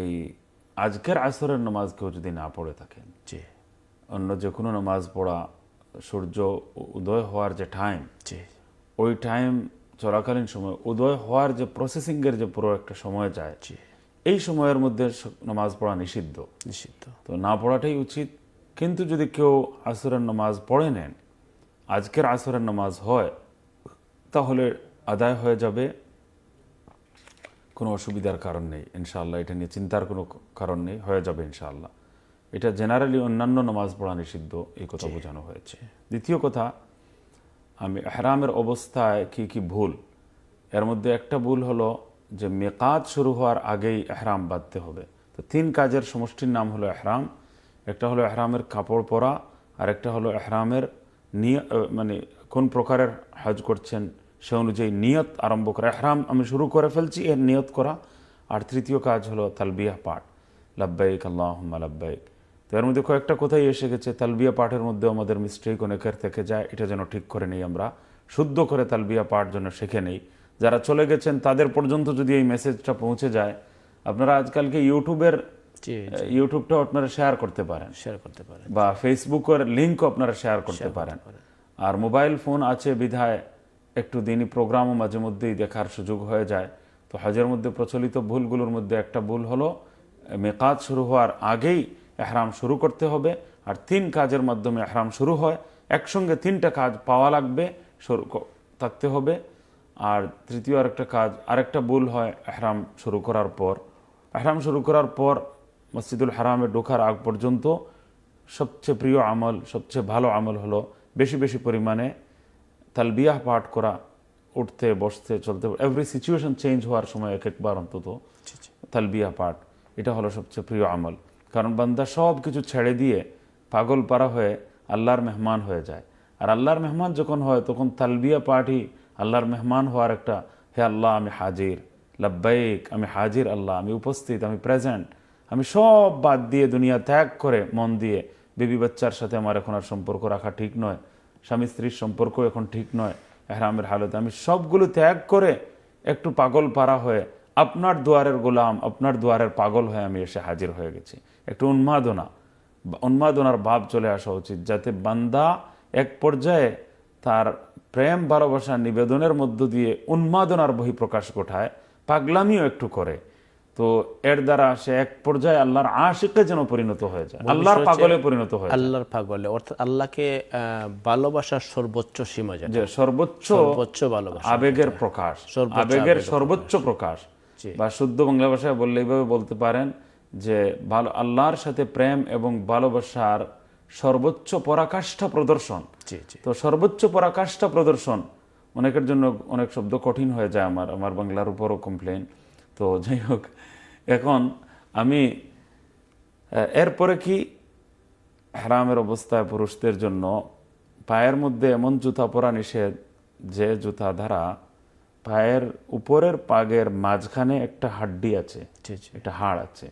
এই আজকের আসরের নামাজ কেউ যদি না পড়ে থাকেন জি অন্য যে কোনো নামাজ পড়া সূর্য উদয় হওয়ার যে টাইম জি ওই টাইম চলাকালীন সময় উদয় হওয়ার যে প্রসেসিংয়ের যে পুরো একটা সময় যায় জি এই সময়ের মধ্যে নামাজ পড়া নিষিদ্ধ নিষিদ্ধ তো না পড়াটাই উচিত কিন্তু যদি কেউ আসরের নামাজ পড়ে নেন আজকের আসরের নামাজ হয় তাহলে আদায় হয়ে যাবে কোনো অসুবিধার কারণ নেই ইনশাআল্লাহ এটা নিয়ে চিন্তার কোনো কারণ নেই হয়ে যাবে ইনশাআল্লাহ এটা জেনারেলি অন্যান্য নামাজ পড়া নিষিদ্ধ এই কথা বোঝানো হয়েছে দ্বিতীয় কথা আমি হেরামের অবস্থায় কি কি ভুল এর মধ্যে একটা ভুল হলো যে মেকাত শুরু হওয়ার আগেই এহরাম বাঁধতে হবে তো তিন কাজের সমষ্টির নাম হলো এহরাম একটা হলো এহরামের কাপড় পরা আর একটা হলো এহরামের নিয়ে মানে কোন প্রকারের হজ করছেন সে অনুযায়ী নিয়ত আরম্ভ করে এহরাম আমি শুরু করে ফেলছি এর নিয়ত করা আর তৃতীয় কাজ হলো তালবিয়া পাঠ লাব্বাইক আল্লাহ লাব্বাইক তো এর মধ্যে কয়েকটা কোথায় এসে গেছে তালবিয়া পাঠের মধ্যে আমাদের মিস্টেক অনেকের থেকে যায় এটা যেন ঠিক করে নেই আমরা শুদ্ধ করে তালবিয়া পাঠ যেন শিখে নেই যারা চলে গেছেন তাদের পর্যন্ত যদি এই মেসেজটা পৌঁছে যায় আপনারা আজকালকে ইউটিউবের ইউটিউবটাও আপনারা শেয়ার করতে পারেন শেয়ার করতে পারেন বা ফেসবুকের লিঙ্কও আপনারা শেয়ার করতে পারেন আর মোবাইল ফোন আছে বিধায় একটু দিনই প্রোগ্রামও মাঝে মধ্যেই দেখার সুযোগ হয়ে যায় তো হজের মধ্যে প্রচলিত ভুলগুলোর মধ্যে একটা ভুল হলো মেকাজ শুরু হওয়ার আগেই এহরাম শুরু করতে হবে আর তিন কাজের মাধ্যমে এহরাম শুরু হয় একসঙ্গে তিনটা কাজ পাওয়া লাগবে শুরু থাকতে হবে আর তৃতীয় আরেকটা কাজ আরেকটা ভুল হয় এহরাম শুরু করার পর এহরাম শুরু করার পর মসজিদুল হারামে ঢোকার আগ পর্যন্ত সবচেয়ে প্রিয় আমল সবচেয়ে ভালো আমল হলো বেশি বেশি পরিমাণে তালবিয়াহ পাঠ করা উঠতে বসতে চলতে এভরি সিচুয়েশন চেঞ্জ হওয়ার সময় এক একবার অন্তত তালবিয়া পাঠ এটা হলো সবচেয়ে প্রিয় আমল কারণ বান্দা সব কিছু ছেড়ে দিয়ে পাগল পারা হয়ে আল্লাহর মেহমান হয়ে যায় আর আল্লাহর মেহমান যখন হয় তখন তালবিয়া পাঠই আল্লাহর মেহমান হওয়ার একটা হে আল্লাহ আমি হাজির লাব্বাইক আমি হাজির আল্লাহ আমি উপস্থিত আমি প্রেজেন্ট আমি সব বাদ দিয়ে দুনিয়া ত্যাগ করে মন দিয়ে বেবি বাচ্চার সাথে আমার এখন আর সম্পর্ক রাখা ঠিক নয় স্বামী স্ত্রীর সম্পর্ক এখন ঠিক নয় এহরামের হালতে আমি সবগুলো ত্যাগ করে একটু পাগল পাড়া হয়ে আপনার দুয়ারের গোলাম আপনার দুয়ারের পাগল হয়ে আমি এসে হাজির হয়ে গেছি একটু উন্মাদনা উন্মাদনার ভাব চলে আসা উচিত যাতে বান্দা এক পর্যায়ে তার প্রেম ভালোবাসা নিবেদনের মধ্য দিয়ে উন্মাদনার বহিঃপ্রকাশ ঘটায় পাগলামিও একটু করে তো এর দ্বারা সে এক পর্যায়ে আল্লাহর আশিকে যেন পরিণত হয়ে যায় আল্লাহর পাগলে পরিণত হয় আল্লাহর পাগলে অর্থাৎ আল্লাহকে ভালোবাসার সর্বোচ্চ সীমা যায় সর্বোচ্চ সর্বোচ্চ ভালোবাসা আবেগের আচ্ছা। প্রকাশ আবেগের সর্বোচ্চ প্রকাশ বা শুদ্ধ বাংলা ভাষায় বললে এইভাবে বলতে পারেন যে ভালো আল্লাহর সাথে প্রেম এবং ভালোবাসার সর্বোচ্চ পরাকাষ্ঠা প্রদর্শন তো সর্বোচ্চ পরাকাষ্ঠা প্রদর্শন অনেকের জন্য অনেক শব্দ কঠিন হয়ে যায় আমার আমার বাংলার উপরও কমপ্লেন তো যাই হোক এখন আমি এরপরে কি হেরামের অবস্থায় পুরুষদের জন্য পায়ের মধ্যে এমন জুতা পরা নিষেধ যে জুতা ধারা পায়ের উপরের পাগের মাঝখানে একটা হাড্ডি আছে একটা হাড় আছে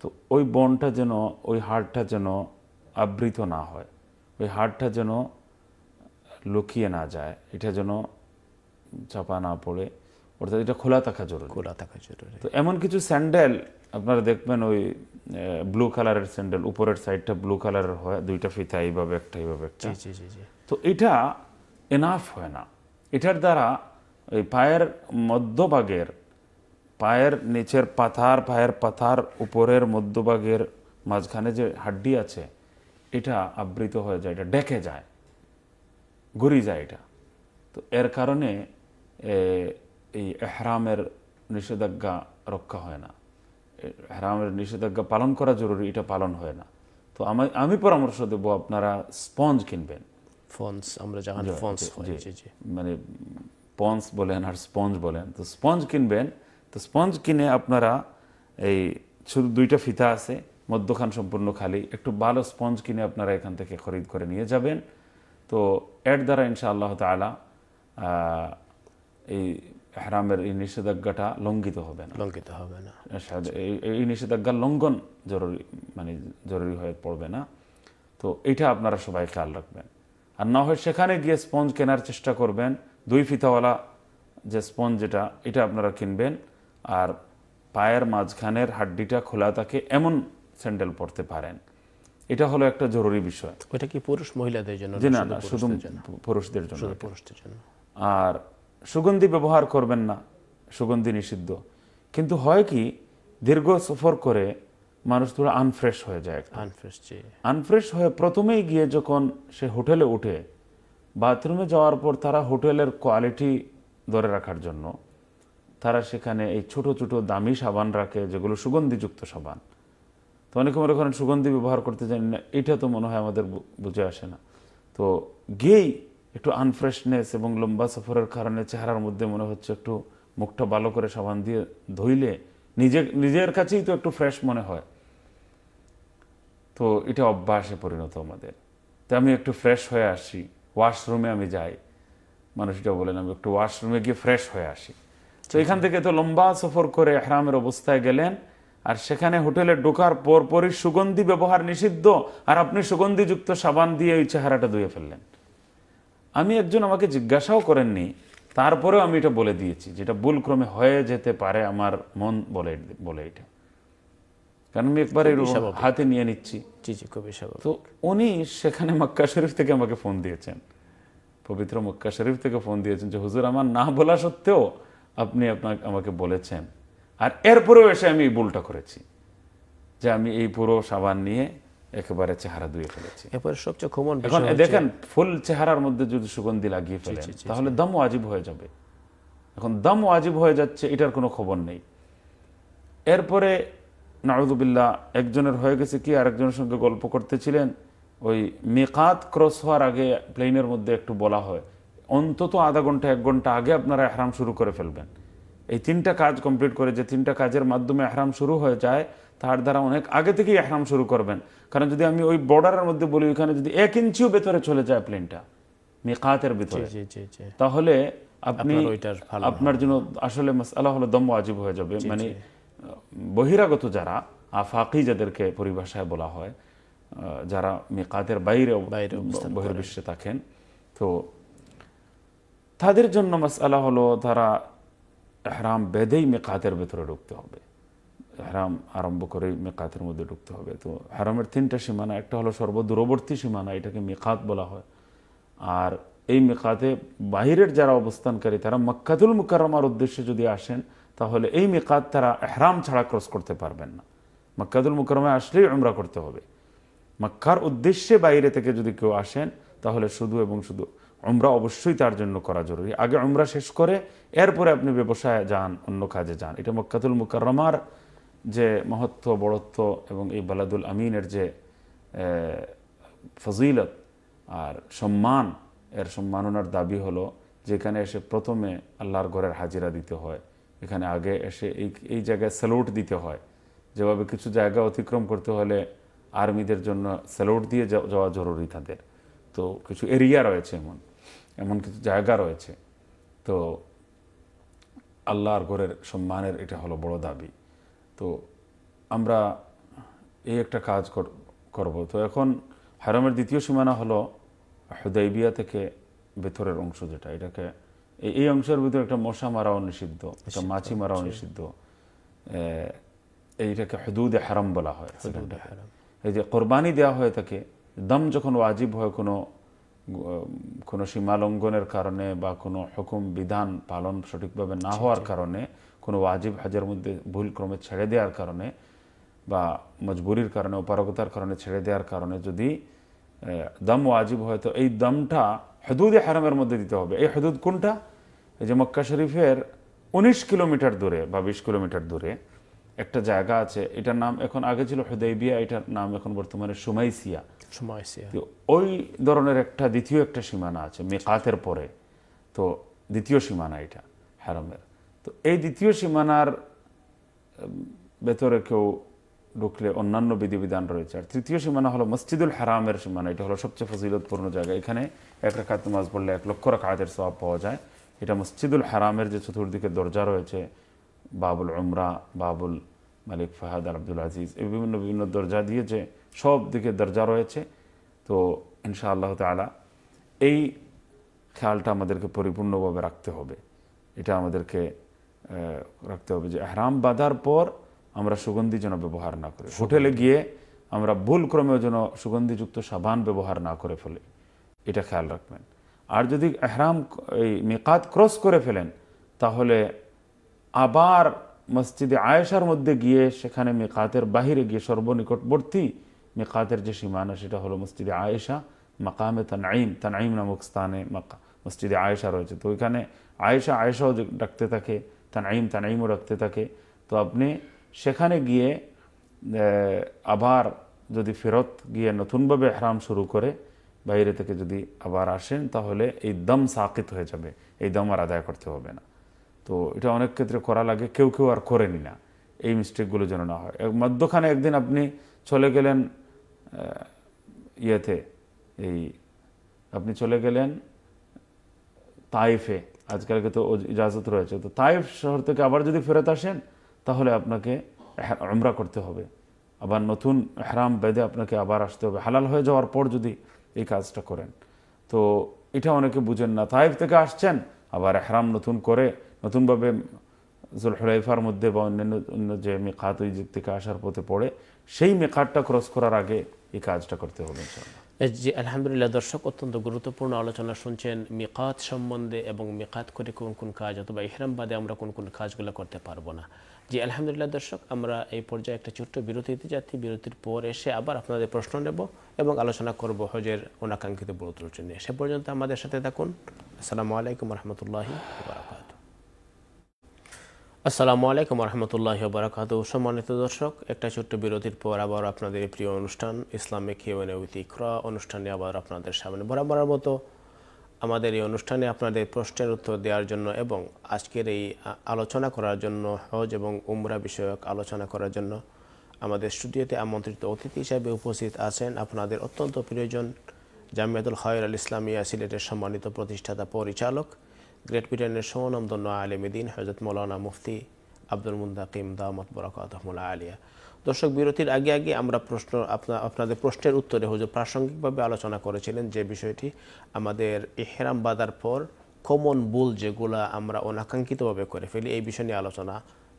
তো ওই বনটা যেন ওই হাড়টা যেন আবৃত না হয় ওই হাড়টা যেন লুকিয়ে না যায় এটা যেন চাপা না পড়ে অর্থাৎ এটা খোলা থাকা জরুরি খোলা থাকা জরুরি তো এমন কিছু স্যান্ডেল আপনারা দেখবেন ওই ব্লু কালারের স্যান্ডেল উপরের সাইডটা ব্লু কালারের হয় দুইটা ফিতা এইভাবে একটা এইভাবে একটা তো এটা এনাফ হয় না এটার দ্বারা ওই পায়ের মধ্যভাগের পায়ের নিচের পাথার পায়ের পাথার উপরের মধ্যভাগের মাঝখানে যে হাড্ডি আছে এটা আবৃত হয়ে যায় এটা ডেকে যায় ঘুরি যায় এটা তো এর কারণে এই এহরামের নিষেধাজ্ঞা রক্ষা হয় না এহরামের নিষেধাজ্ঞা পালন করা জরুরি এটা পালন হয় না তো আমি আমি পরামর্শ দেবো আপনারা স্পঞ্জ কিনবেন ফন্স আমরা জানি ফন্স মানে পন্স বলেন আর স্পঞ্জ বলেন তো স্পঞ্জ কিনবেন তো স্পঞ্জ কিনে আপনারা এই শুধু দুইটা ফিতা আছে মধ্যখান সম্পূর্ণ খালি একটু ভালো স্পঞ্জ কিনে আপনারা এখান থেকে খরিদ করে নিয়ে যাবেন তো এর দ্বারা ইনশাআল্লাহ তালা এই হেরামের এই নিষেধাজ্ঞাটা লঙ্ঘিত হবে না লঙ্ঘিত হবে না এই নিষেধাজ্ঞা লঙ্ঘন জরুরি মানে জরুরি হয়ে পড়বে না তো এটা আপনারা সবাই খেয়াল রাখবেন আর না হয় সেখানে গিয়ে স্পঞ্জ কেনার চেষ্টা করবেন দুই ফিতাওয়ালা যে স্পঞ্জ যেটা এটা আপনারা কিনবেন আর পায়ের মাঝখানের হাড্ডিটা খোলা থাকে এমন স্যান্ডেল পরতে পারেন এটা হলো একটা জরুরি বিষয় এটা কি পুরুষ মহিলাদের জন্য না শুধু পুরুষদের জন্য পুরুষদের জন্য আর সুগন্ধি ব্যবহার করবেন না সুগন্ধি নিষিদ্ধ কিন্তু হয় কি দীর্ঘ সফর করে মানুষ তোরা আনফ্রেশ হয়ে যায় আনফ্রেশ আনফ্রেশ হয়ে প্রথমেই গিয়ে যখন সে হোটেলে উঠে বাথরুমে যাওয়ার পর তারা হোটেলের কোয়ালিটি ধরে রাখার জন্য তারা সেখানে এই ছোট ছোট দামি সাবান রাখে যেগুলো সুগন্ধিযুক্ত সাবান তো অনেক মনে করেন সুগন্ধি ব্যবহার করতে জানি না এটা তো মনে হয় আমাদের বুঝে আসে না তো গিয়েই একটু আনফ্রেশনেস এবং লম্বা সফরের কারণে চেহারার মধ্যে মনে হচ্ছে একটু মুখটা ভালো করে সাবান দিয়ে ধুইলে নিজে নিজের কাছেই তো একটু ফ্রেশ মনে হয় তো এটা অভ্যাসে পরিণত আমাদের তো আমি একটু ফ্রেশ হয়ে আসি ওয়াশরুমে আমি যাই মানুষটা বলেন আমি একটু ওয়াশরুমে গিয়ে ফ্রেশ হয়ে আসি তো এখান থেকে তো লম্বা সফর করে হ্যারামের অবস্থায় গেলেন আর সেখানে হোটেলে ঢোকার পরপরই সুগন্ধি ব্যবহার নিষিদ্ধ আর আপনি সুগন্ধিযুক্ত সাবান দিয়ে ওই চেহারাটা ধুয়ে ফেললেন আমি একজন আমাকে জিজ্ঞাসাও করেননি তারপরেও আমি এটা বলে দিয়েছি যেটা ভুল ক্রমে হয়ে যেতে পারে আমার মন বলে বলে এটা কারণ আমি একবার হাতে নিয়ে নিচ্ছি তো উনি সেখানে মক্কা শরীফ থেকে আমাকে ফোন দিয়েছেন পবিত্র মক্কা শরীফ থেকে ফোন দিয়েছেন যে হুজুর আমার না বলা সত্ত্বেও আপনি আপনাকে আমাকে বলেছেন আর এরপরেও এসে আমি এই ভুলটা করেছি যে আমি এই পুরো সাবান নিয়ে একেবারে চেহারা ধুয়ে ফেলেছে এরপরে সবচেয়ে কমন এখন দেখেন ফুল চেহারার মধ্যে যদি সুগন্ধি লাগিয়ে ফেলেন তাহলে দম ওয়াজিব হয়ে যাবে এখন দম ওয়াজিব হয়ে যাচ্ছে এটার কোনো খবর নেই এরপরে নাউদুবিল্লা একজনের হয়ে গেছে কি আরেকজনের সঙ্গে গল্প করতেছিলেন ওই মেকাত ক্রস হওয়ার আগে প্লেনের মধ্যে একটু বলা হয় অন্তত আধা ঘন্টা এক ঘন্টা আগে আপনারা এহরাম শুরু করে ফেলবেন এই তিনটা কাজ কমপ্লিট করে যে তিনটা কাজের মাধ্যমে এহরাম শুরু হয়ে যায় তার দ্বারা অনেক আগে থেকেই এহরাম শুরু করবেন কারণ যদি আমি ওই বর্ডারের মধ্যে বলি ওইখানে যদি এক ইঞ্চিও ভেতরে চলে যায় প্লেনটা মেকাতের ভেতরে তাহলে আপনি আপনার জন্য আসলে আল্লাহ হলো দম্ব আজীব হয়ে যাবে মানে বহিরাগত যারা আফাকি যাদেরকে পরিভাষায় বলা হয় যারা মেকাতের বাইরে বহির্বিশ্বে থাকেন তো তাদের জন্য মাস আল্লাহ হলো তারা এহরাম বেদেই মেকাতের ভেতরে ঢুকতে হবে হারাম আরম্ভ করে মেকাতের মধ্যে ঢুকতে হবে তো হারামের তিনটা সীমানা একটা হলো সর্বদূরবর্তী সীমানা এটাকে মেকাত বলা হয় আর এই মেকাতে বাহিরের যারা অবস্থানকারী তারা মক্কাতুল মুকারমার উদ্দেশ্যে যদি আসেন তাহলে এই মেকাত তারা হ্যারাম ছাড়া ক্রস করতে পারবেন না মক্কাতুল মুকারমায় আসলেই আমরা করতে হবে মক্কার উদ্দেশ্যে বাইরে থেকে যদি কেউ আসেন তাহলে শুধু এবং শুধু আমরা অবশ্যই তার জন্য করা জরুরি আগে আমরা শেষ করে এরপরে আপনি ব্যবসায় যান অন্য কাজে যান এটা মক্কাতুল মুকারমার যে মহত্ব বড়ত্ব এবং এই বালাদুল আমিনের যে ফজিলত আর সম্মান এর সম্মাননার দাবি হলো যেখানে এসে প্রথমে আল্লাহর ঘরের হাজিরা দিতে হয় এখানে আগে এসে এই এই জায়গায় স্যালুট দিতে হয় যেভাবে কিছু জায়গা অতিক্রম করতে হলে আর্মিদের জন্য স্যালুট দিয়ে যাওয়া জরুরি তাদের তো কিছু এরিয়া রয়েছে এমন এমন কিছু জায়গা রয়েছে তো আল্লাহর ঘরের সম্মানের এটা হলো বড় দাবি তো আমরা এই একটা কাজ করব তো এখন হারামের দ্বিতীয় সীমানা হলো হুদাইবিয়া থেকে ভেতরের অংশ যেটা এটাকে এই অংশের ভিতরে একটা মশা মারাও নিষিদ্ধ একটা মাছি মারাও আচ্ছা। নিষিদ্ধ এইটাকে হদুদে হারাম বলা হয় এই যে কোরবানি দেওয়া হয়ে থাকে দম যখন ওয়াজিব হয় কোনো কোনো সীমালঙ্ঘনের কারণে বা কোনো হুকুম বিধান পালন সঠিকভাবে না আচ্ছা, হওয়ার আচ্ছা। কারণে কোনো ওয়াজিব হাজের মধ্যে ভুল ক্রমে ছেড়ে দেওয়ার কারণে বা মজবুরির কারণে অপারগতার কারণে ছেড়ে দেওয়ার কারণে যদি দম ওয়াজিব হয় তো এই দমটা হদুদ হারামের মধ্যে দিতে হবে এই হদুদ কোনটা এই যে মক্কা শরীফের উনিশ কিলোমিটার দূরে বা বিশ কিলোমিটার দূরে একটা জায়গা আছে এটার নাম এখন আগে ছিল হুদাইবিয়া এটার নাম এখন বর্তমানে সুমাইসিয়া সুমাইসিয়া ওই ধরনের একটা দ্বিতীয় একটা সীমানা আছে মেকাতের পরে তো দ্বিতীয় সীমানা এটা হারামের তো এই দ্বিতীয় সীমানার ভেতরে কেউ ঢুকলে অন্যান্য বিধিবিধান রয়েছে আর তৃতীয় সীমানা হলো মসজিদুল হারামের সীমানা এটা হলো সবচেয়ে ফজিলতপূর্ণ জায়গা এখানে এক রেখাত নামাজ পড়লে এক লক্ষ রেখাতের স্বভাব পাওয়া যায় এটা মসজিদুল হারামের যে চতুর্দিকে দরজা রয়েছে বাবুল উমরা বাবুল মালিক ফাহাদ আব্দুল আজিজ এই বিভিন্ন বিভিন্ন দরজা দিয়েছে সব দিকে দরজা রয়েছে তো ইনশা আল্লাহ তালা এই খেয়ালটা আমাদেরকে পরিপূর্ণভাবে রাখতে হবে এটা আমাদেরকে রাখতে হবে যে হ্রাম বাঁধার পর আমরা সুগন্ধি যেন ব্যবহার না করি হোটেলে গিয়ে আমরা ভুল ক্রমেও যেন সুগন্ধিযুক্ত সাবান ব্যবহার না করে ফেলে এটা খেয়াল রাখবেন আর যদি এহরাম এই মেকাত ক্রস করে ফেলেন তাহলে আবার মসজিদে আয়েশার মধ্যে গিয়ে সেখানে মেকাতের বাহিরে গিয়ে সর্বনিকটবর্তী মেকাতের যে সীমানা সেটা হলো মসজিদে আয়েশা মাকামে তানাইম তানাইম নামক স্থানে মাকা মসজিদে আয়েশা রয়েছে তো ওইখানে আয়েশা আয়েশাও ডাকতে থাকে তানাইম তানাইমও রাখতে থাকে তো আপনি সেখানে গিয়ে আবার যদি ফেরত গিয়ে নতুনভাবে হ্রাম শুরু করে বাইরে থেকে যদি আবার আসেন তাহলে এই দম সাকিত হয়ে যাবে এই দম আর আদায় করতে হবে না তো এটা অনেক ক্ষেত্রে করা লাগে কেউ কেউ আর করেনি না এই মিস্টেকগুলো যেন না হয় মধ্যখানে একদিন আপনি চলে গেলেন ইয়েতে এই আপনি চলে গেলেন তাইফে আজকালকে তো ইজাজত রয়েছে তো তাইফ শহর থেকে আবার যদি ফেরত আসেন তাহলে আপনাকে আমরা করতে হবে আবার নতুন হ্যারাম বেঁধে আপনাকে আবার আসতে হবে হালাল হয়ে যাওয়ার পর যদি এই কাজটা করেন তো এটা অনেকে বুঝেন না তাইফ থেকে আসছেন আবার হ্যারাম নতুন করে নতুনভাবে জুলহলাইফার মধ্যে বা অন্যান্য অন্য যে মেকাত ওই দিক থেকে আসার পথে পড়ে সেই মেকাতটা ক্রস করার আগে এই কাজটা করতে হবে ইনশাল্লাহ জি আলহামদুলিল্লাহ দর্শক অত্যন্ত গুরুত্বপূর্ণ আলোচনা শুনছেন মিকাত সম্বন্ধে এবং মিকাত করে কোন কোন কাজ অথবা ইহরাম বাদে আমরা কোন কোন কাজগুলো করতে পারবো না জি আলহামদুলিল্লাহ দর্শক আমরা এই পর্যায়ে একটা ছোট্ট বিরতিতে যাচ্ছি বিরতির পর এসে আবার আপনাদের প্রশ্ন নেব এবং আলোচনা করব হজের অনাকাঙ্ক্ষিত ব্রত নিয়ে সে পর্যন্ত আমাদের সাথে থাকুন আসসালামু আলাইকুম রহমতুল্লাহি আসসালামু আলাইকুম রহমতুল্লাহ বরাকাত সম্মানিত দর্শক একটা ছোট্ট বিরতির পর আবার আপনাদের প্রিয় অনুষ্ঠান ইসলামিক হিউম্যান উইথ অনুষ্ঠানে আবার আপনাদের সামনে বরাবরের মতো আমাদের এই অনুষ্ঠানে আপনাদের প্রশ্নের উত্তর দেওয়ার জন্য এবং আজকের এই আলোচনা করার জন্য হজ এবং উমরা বিষয়ক আলোচনা করার জন্য আমাদের স্টুডিওতে আমন্ত্রিত অতিথি হিসাবে উপস্থিত আছেন আপনাদের অত্যন্ত প্রিয়জন জামিয়াতুল হায়র আল ইসলামিয়া সিলেটের সম্মানিত প্রতিষ্ঠাতা পরিচালক গ্রেট ব্রিটেনের আলী আলিমেদিন হজরত মৌলানা মুফতি আব্দুল মুন্দাকিম দামত বরাকাতহমুল্লা আলিয়া দর্শক বিরতির আগে আগে আমরা প্রশ্ন আপনাদের প্রশ্নের উত্তরে হুজুর প্রাসঙ্গিকভাবে আলোচনা করেছিলেন যে বিষয়টি আমাদের হেরাম বাদার পর কমন বুল যেগুলা আমরা অনাকাঙ্ক্ষিতভাবে করে ফেলি এই বিষয় নিয়ে আলোচনা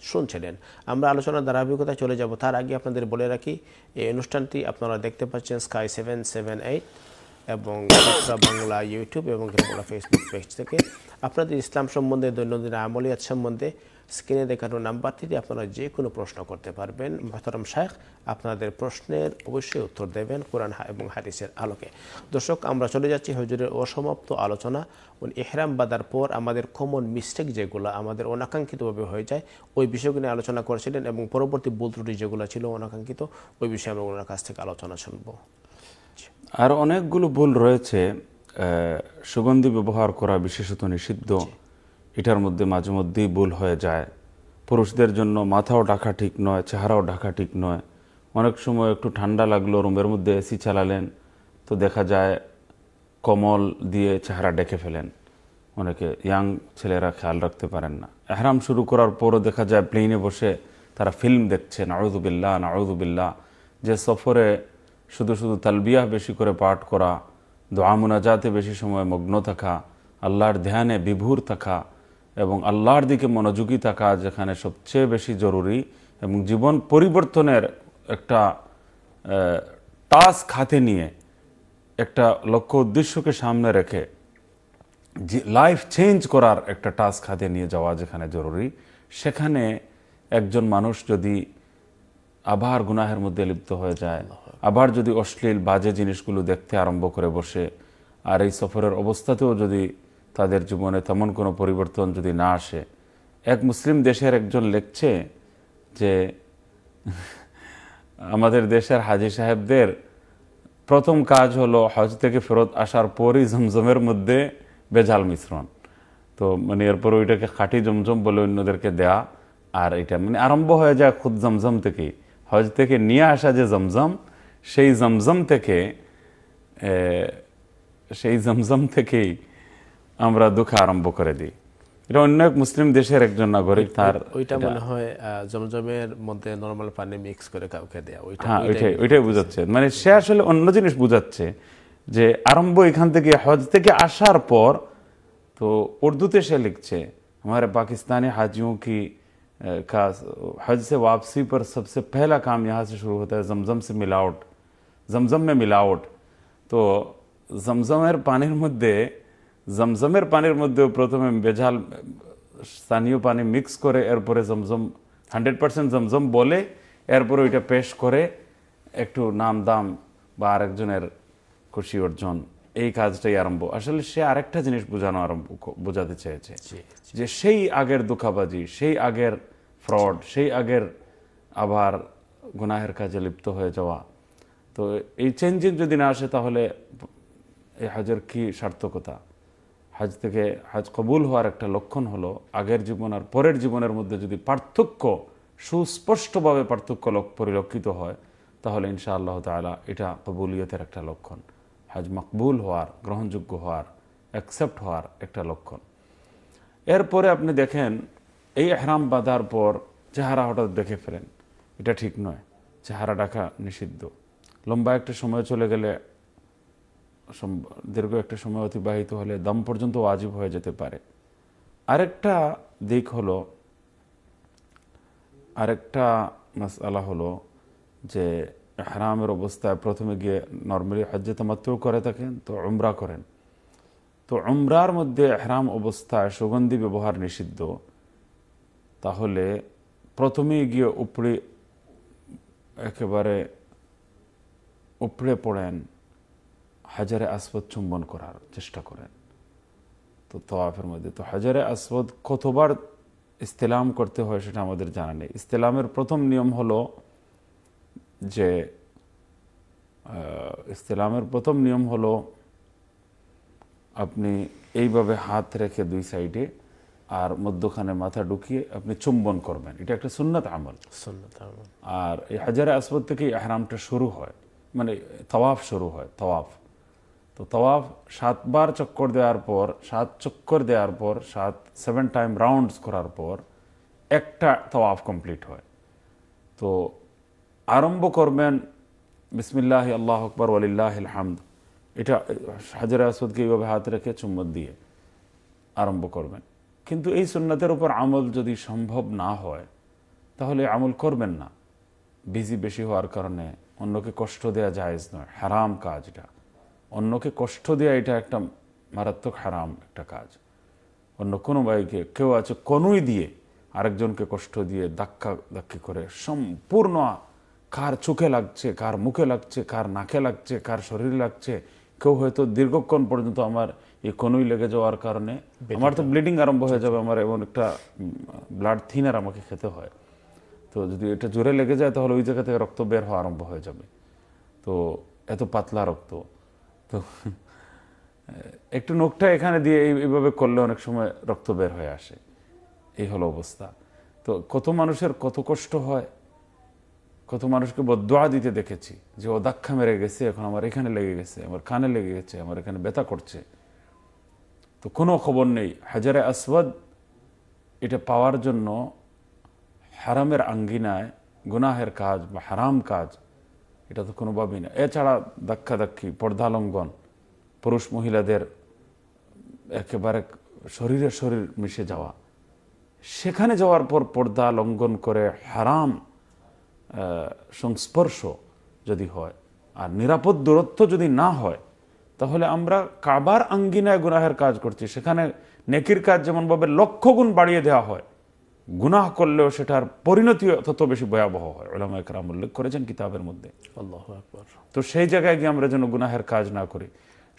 শুনছিলেন আমরা আলোচনার ধারাবাহিকতায় চলে যাব তার আগে আপনাদের বলে রাখি এই অনুষ্ঠানটি আপনারা দেখতে পাচ্ছেন স্কাই সেভেন সেভেন এইট এবং বাংলা ইউটিউব এবং বাংলা ফেসবুক পেজ থেকে আপনাদের ইসলাম সম্বন্ধে দৈনন্দিন আমলিয়াত সম্বন্ধে স্ক্রিনে দেখানো নাম্বার থেকে আপনারা যে কোনো প্রশ্ন করতে পারবেন মহতরম শাহ আপনাদের প্রশ্নের অবশ্যই উত্তর দেবেন কোরআন এবং হাদিসের আলোকে দর্শক আমরা চলে যাচ্ছি হজুরের অসমাপ্ত আলোচনা এহরাম বাদার পর আমাদের কমন মিস্টেক যেগুলো আমাদের অনাকাঙ্ক্ষিতভাবে হয়ে যায় ওই বিষয়গুলো নিয়ে আলোচনা করেছিলেন এবং পরবর্তী বুল ত্রুটি যেগুলো ছিল অনাকাঙ্ক্ষিত ওই বিষয়ে আমরা ওনার কাছ থেকে আলোচনা শুনব আর অনেকগুলো ভুল রয়েছে সুগন্ধি ব্যবহার করা বিশেষত নিষিদ্ধ এটার মধ্যে মাঝে মধ্যেই ভুল হয়ে যায় পুরুষদের জন্য মাথাও ঢাকা ঠিক নয় চেহারাও ঢাকা ঠিক নয় অনেক সময় একটু ঠান্ডা লাগলো রুমের মধ্যে এসি চালালেন তো দেখা যায় কমল দিয়ে চেহারা ডেকে ফেলেন অনেকে ইয়াং ছেলেরা খেয়াল রাখতে পারেন না এহরাম শুরু করার পরও দেখা যায় প্লেনে বসে তারা ফিল্ম দেখছেন আউদুবিল্লা নাউদুবিল্লা যে সফরে শুধু শুধু তালবিয়া বেশি করে পাঠ করা দোয়া মোনাজাতে বেশি সময় মগ্ন থাকা আল্লাহর ধ্যানে বিভুর থাকা এবং আল্লাহর দিকে মনোযোগী থাকা যেখানে সবচেয়ে বেশি জরুরি এবং জীবন পরিবর্তনের একটা টাস্ক হাতে নিয়ে একটা লক্ষ্য উদ্দেশ্যকে সামনে রেখে লাইফ চেঞ্জ করার একটা টাস্ক হাতে নিয়ে যাওয়া যেখানে জরুরি সেখানে একজন মানুষ যদি আবার গুনাহের মধ্যে লিপ্ত হয়ে যায় আবার যদি অশ্লীল বাজে জিনিসগুলো দেখতে আরম্ভ করে বসে আর এই সফরের অবস্থাতেও যদি তাদের জীবনে তেমন কোনো পরিবর্তন যদি না আসে এক মুসলিম দেশের একজন লেখছে যে আমাদের দেশের হাজি সাহেবদের প্রথম কাজ হলো হজ থেকে ফেরত আসার পরই জমজমের মধ্যে বেজাল মিশ্রণ তো মানে এরপর ওইটাকে খাঁটি জমজম বলে অন্যদেরকে দেয়া আর এটা মানে আরম্ভ হয়ে যায় খুদ জমজম থেকেই হজ থেকে নিয়ে আসা যে জমজম সেই জমজম থেকে সেই জমজম থেকেই আমরা দুঃখ আরম্ভ করে দিই এটা অন্য এক মুসলিম দেশের একজন নাগরিক তার ওইটা মনে হয় জমজমের মধ্যে নর্মাল পানি মিক্স করে কাউকে দেয়া ওইটা হ্যাঁ ওইটাই ওইটাই মানে সে আসলে অন্য জিনিস বোঝাচ্ছে যে আরম্ভ এখান থেকে হজ থেকে আসার পর তো উর্দুতে সে লিখছে আমার পাকিস্তানি हाजियों কি হজ সে ওয়াপসি পর সবসে পহলা কাম काम यहाँ से शुरू होता है জমজম মে মিলাওট তো জমজমের পানির মধ্যে জমজমের পানির মধ্যেও প্রথমে বেঝাল স্থানীয় পানি মিক্স করে এরপরে জমজম হান্ড্রেড পার্সেন্ট জমজম বলে এরপরে ওইটা পেশ করে একটু নাম দাম বা আরেকজনের খুশি অর্জন এই কাজটাই আরম্ভ আসলে সে আরেকটা জিনিস বোঝানো আরম্ভ বোঝাতে চেয়েছে যে সেই আগের দুঃখাবাজি সেই আগের ফ্রড সেই আগের আবার গুনাহের কাজে লিপ্ত হয়ে যাওয়া তো এই চেঞ্জিং যদি না আসে তাহলে এই হাজের কি সার্থকতা হাজ থেকে হাজ কবুল হওয়ার একটা লক্ষণ হলো আগের জীবন আর পরের জীবনের মধ্যে যদি পার্থক্য সুস্পষ্টভাবে পার্থক্য পরিলক্ষিত হয় তাহলে ইনশা আল্লাহ তালা এটা কবুলিয়তের একটা লক্ষণ হাজ মকবুল হওয়ার গ্রহণযোগ্য হওয়ার অ্যাকসেপ্ট হওয়ার একটা লক্ষণ এরপরে আপনি দেখেন এই এহরাম বাঁধার পর চেহারা হঠাৎ দেখে ফেলেন এটা ঠিক নয় চেহারা ডাকা নিষিদ্ধ লম্বা একটা সময় চলে গেলে দীর্ঘ একটা সময় অতিবাহিত হলে দম পর্যন্ত আজীব হয়ে যেতে পারে আরেকটা দিক হলো আরেকটা মাসালা হলো যে হারামের অবস্থায় প্রথমে গিয়ে নর্মালি হজ্জে তামাত্মেও করে থাকেন তো উমরা করেন তো উমরার মধ্যে হারাম অবস্থায় সুগন্ধি ব্যবহার নিষিদ্ধ তাহলে প্রথমেই গিয়ে উপরে একেবারে উপড়ে পড়েন হাজারে আসবদ চুম্বন করার চেষ্টা করেন তো তোয়াফের মধ্যে তো হাজারে আসবদ কতবার ইস্তেলাম করতে হয় সেটা আমাদের জানা নেই ইস্তেলামের প্রথম নিয়ম হলো যে ইস্তেলামের প্রথম নিয়ম হলো আপনি এইভাবে হাত রেখে দুই সাইডে আর মধ্যখানে মাথা ঢুকিয়ে আপনি চুম্বন করবেন এটা একটা সুন্নত আমল আর এই হাজারে আসবদ থেকেই আহরামটা শুরু হয় মানে তওয়াফ শুরু হয় তওয়াফ তো তওয়াফ সাতবার চক্কর দেওয়ার পর সাত চক্কর দেওয়ার পর সাত সেভেন টাইম রাউন্ডস করার পর একটা তওয়াফ কমপ্লিট হয় তো আরম্ভ করবেন বিসমিল্লাহ আল্লাহ আকবর আলিল্লাহ হামদ এটা হাজার আসদকে এইভাবে হাত রেখে চুম্বত দিয়ে আরম্ভ করবেন কিন্তু এই সুন্নাতের উপর আমল যদি সম্ভব না হয় তাহলে আমল করবেন না বিজি বেশি হওয়ার কারণে অন্যকে কষ্ট দেওয়া জায়েজ নয় হারাম কাজ এটা অন্যকে কষ্ট দেওয়া এটা একটা মারাত্মক হারাম একটা কাজ অন্য কোনো ভাইকে কেউ আছে কনুই দিয়ে আরেকজনকে কষ্ট দিয়ে ধাক্কা ধাক্কি করে সম্পূর্ণ কার চোখে লাগছে কার মুখে লাগছে কার নাকে লাগছে কার শরীরে লাগছে কেউ হয়তো দীর্ঘক্ষণ পর্যন্ত আমার এই কনুই লেগে যাওয়ার কারণে আমার তো ব্লিডিং আরম্ভ হয়ে যাবে আমার এমন একটা ব্লাড থিনার আমাকে খেতে হয় তো যদি এটা জোরে লেগে যায় তাহলে ওই জায়গা থেকে রক্ত বের হওয়া আরম্ভ হয়ে যাবে তো এত পাতলা রক্ত তো একটু নোখটা এখানে দিয়ে এইভাবে করলে অনেক সময় রক্ত বের হয়ে আসে এই হলো অবস্থা তো কত মানুষের কত কষ্ট হয় কত মানুষকে বদোয়া দিতে দেখেছি যে ও দাক্ষা মেরে গেছে এখন আমার এখানে লেগে গেছে আমার কানে লেগে গেছে আমার এখানে ব্যথা করছে তো কোনো খবর নেই হাজারে আসবাদ এটা পাওয়ার জন্য হারামের আঙ্গিনায় গুনাহের কাজ বা হারাম কাজ এটা তো কোনোভাবেই না এছাড়া ধাক্কাধাক্কি পর্দালঙ্গন পুরুষ মহিলাদের একেবারে শরীরে শরীর মিশে যাওয়া সেখানে যাওয়ার পর পর্দা লঙ্ঘন করে হারাম সংস্পর্শ যদি হয় আর নিরাপদ দূরত্ব যদি না হয় তাহলে আমরা কাবার আঙ্গিনায় গুনাহের কাজ করছি সেখানে নেকির কাজ যেমনভাবে লক্ষ গুণ বাড়িয়ে দেওয়া হয় গুনাহ করলেও সেটার পরিণতি তত বেশি ভয়াবহ হয় ওলামা একরাম উল্লেখ করেছেন কিতাবের মধ্যে তো সেই জায়গায় গিয়ে আমরা যেন গুনাহের কাজ না করি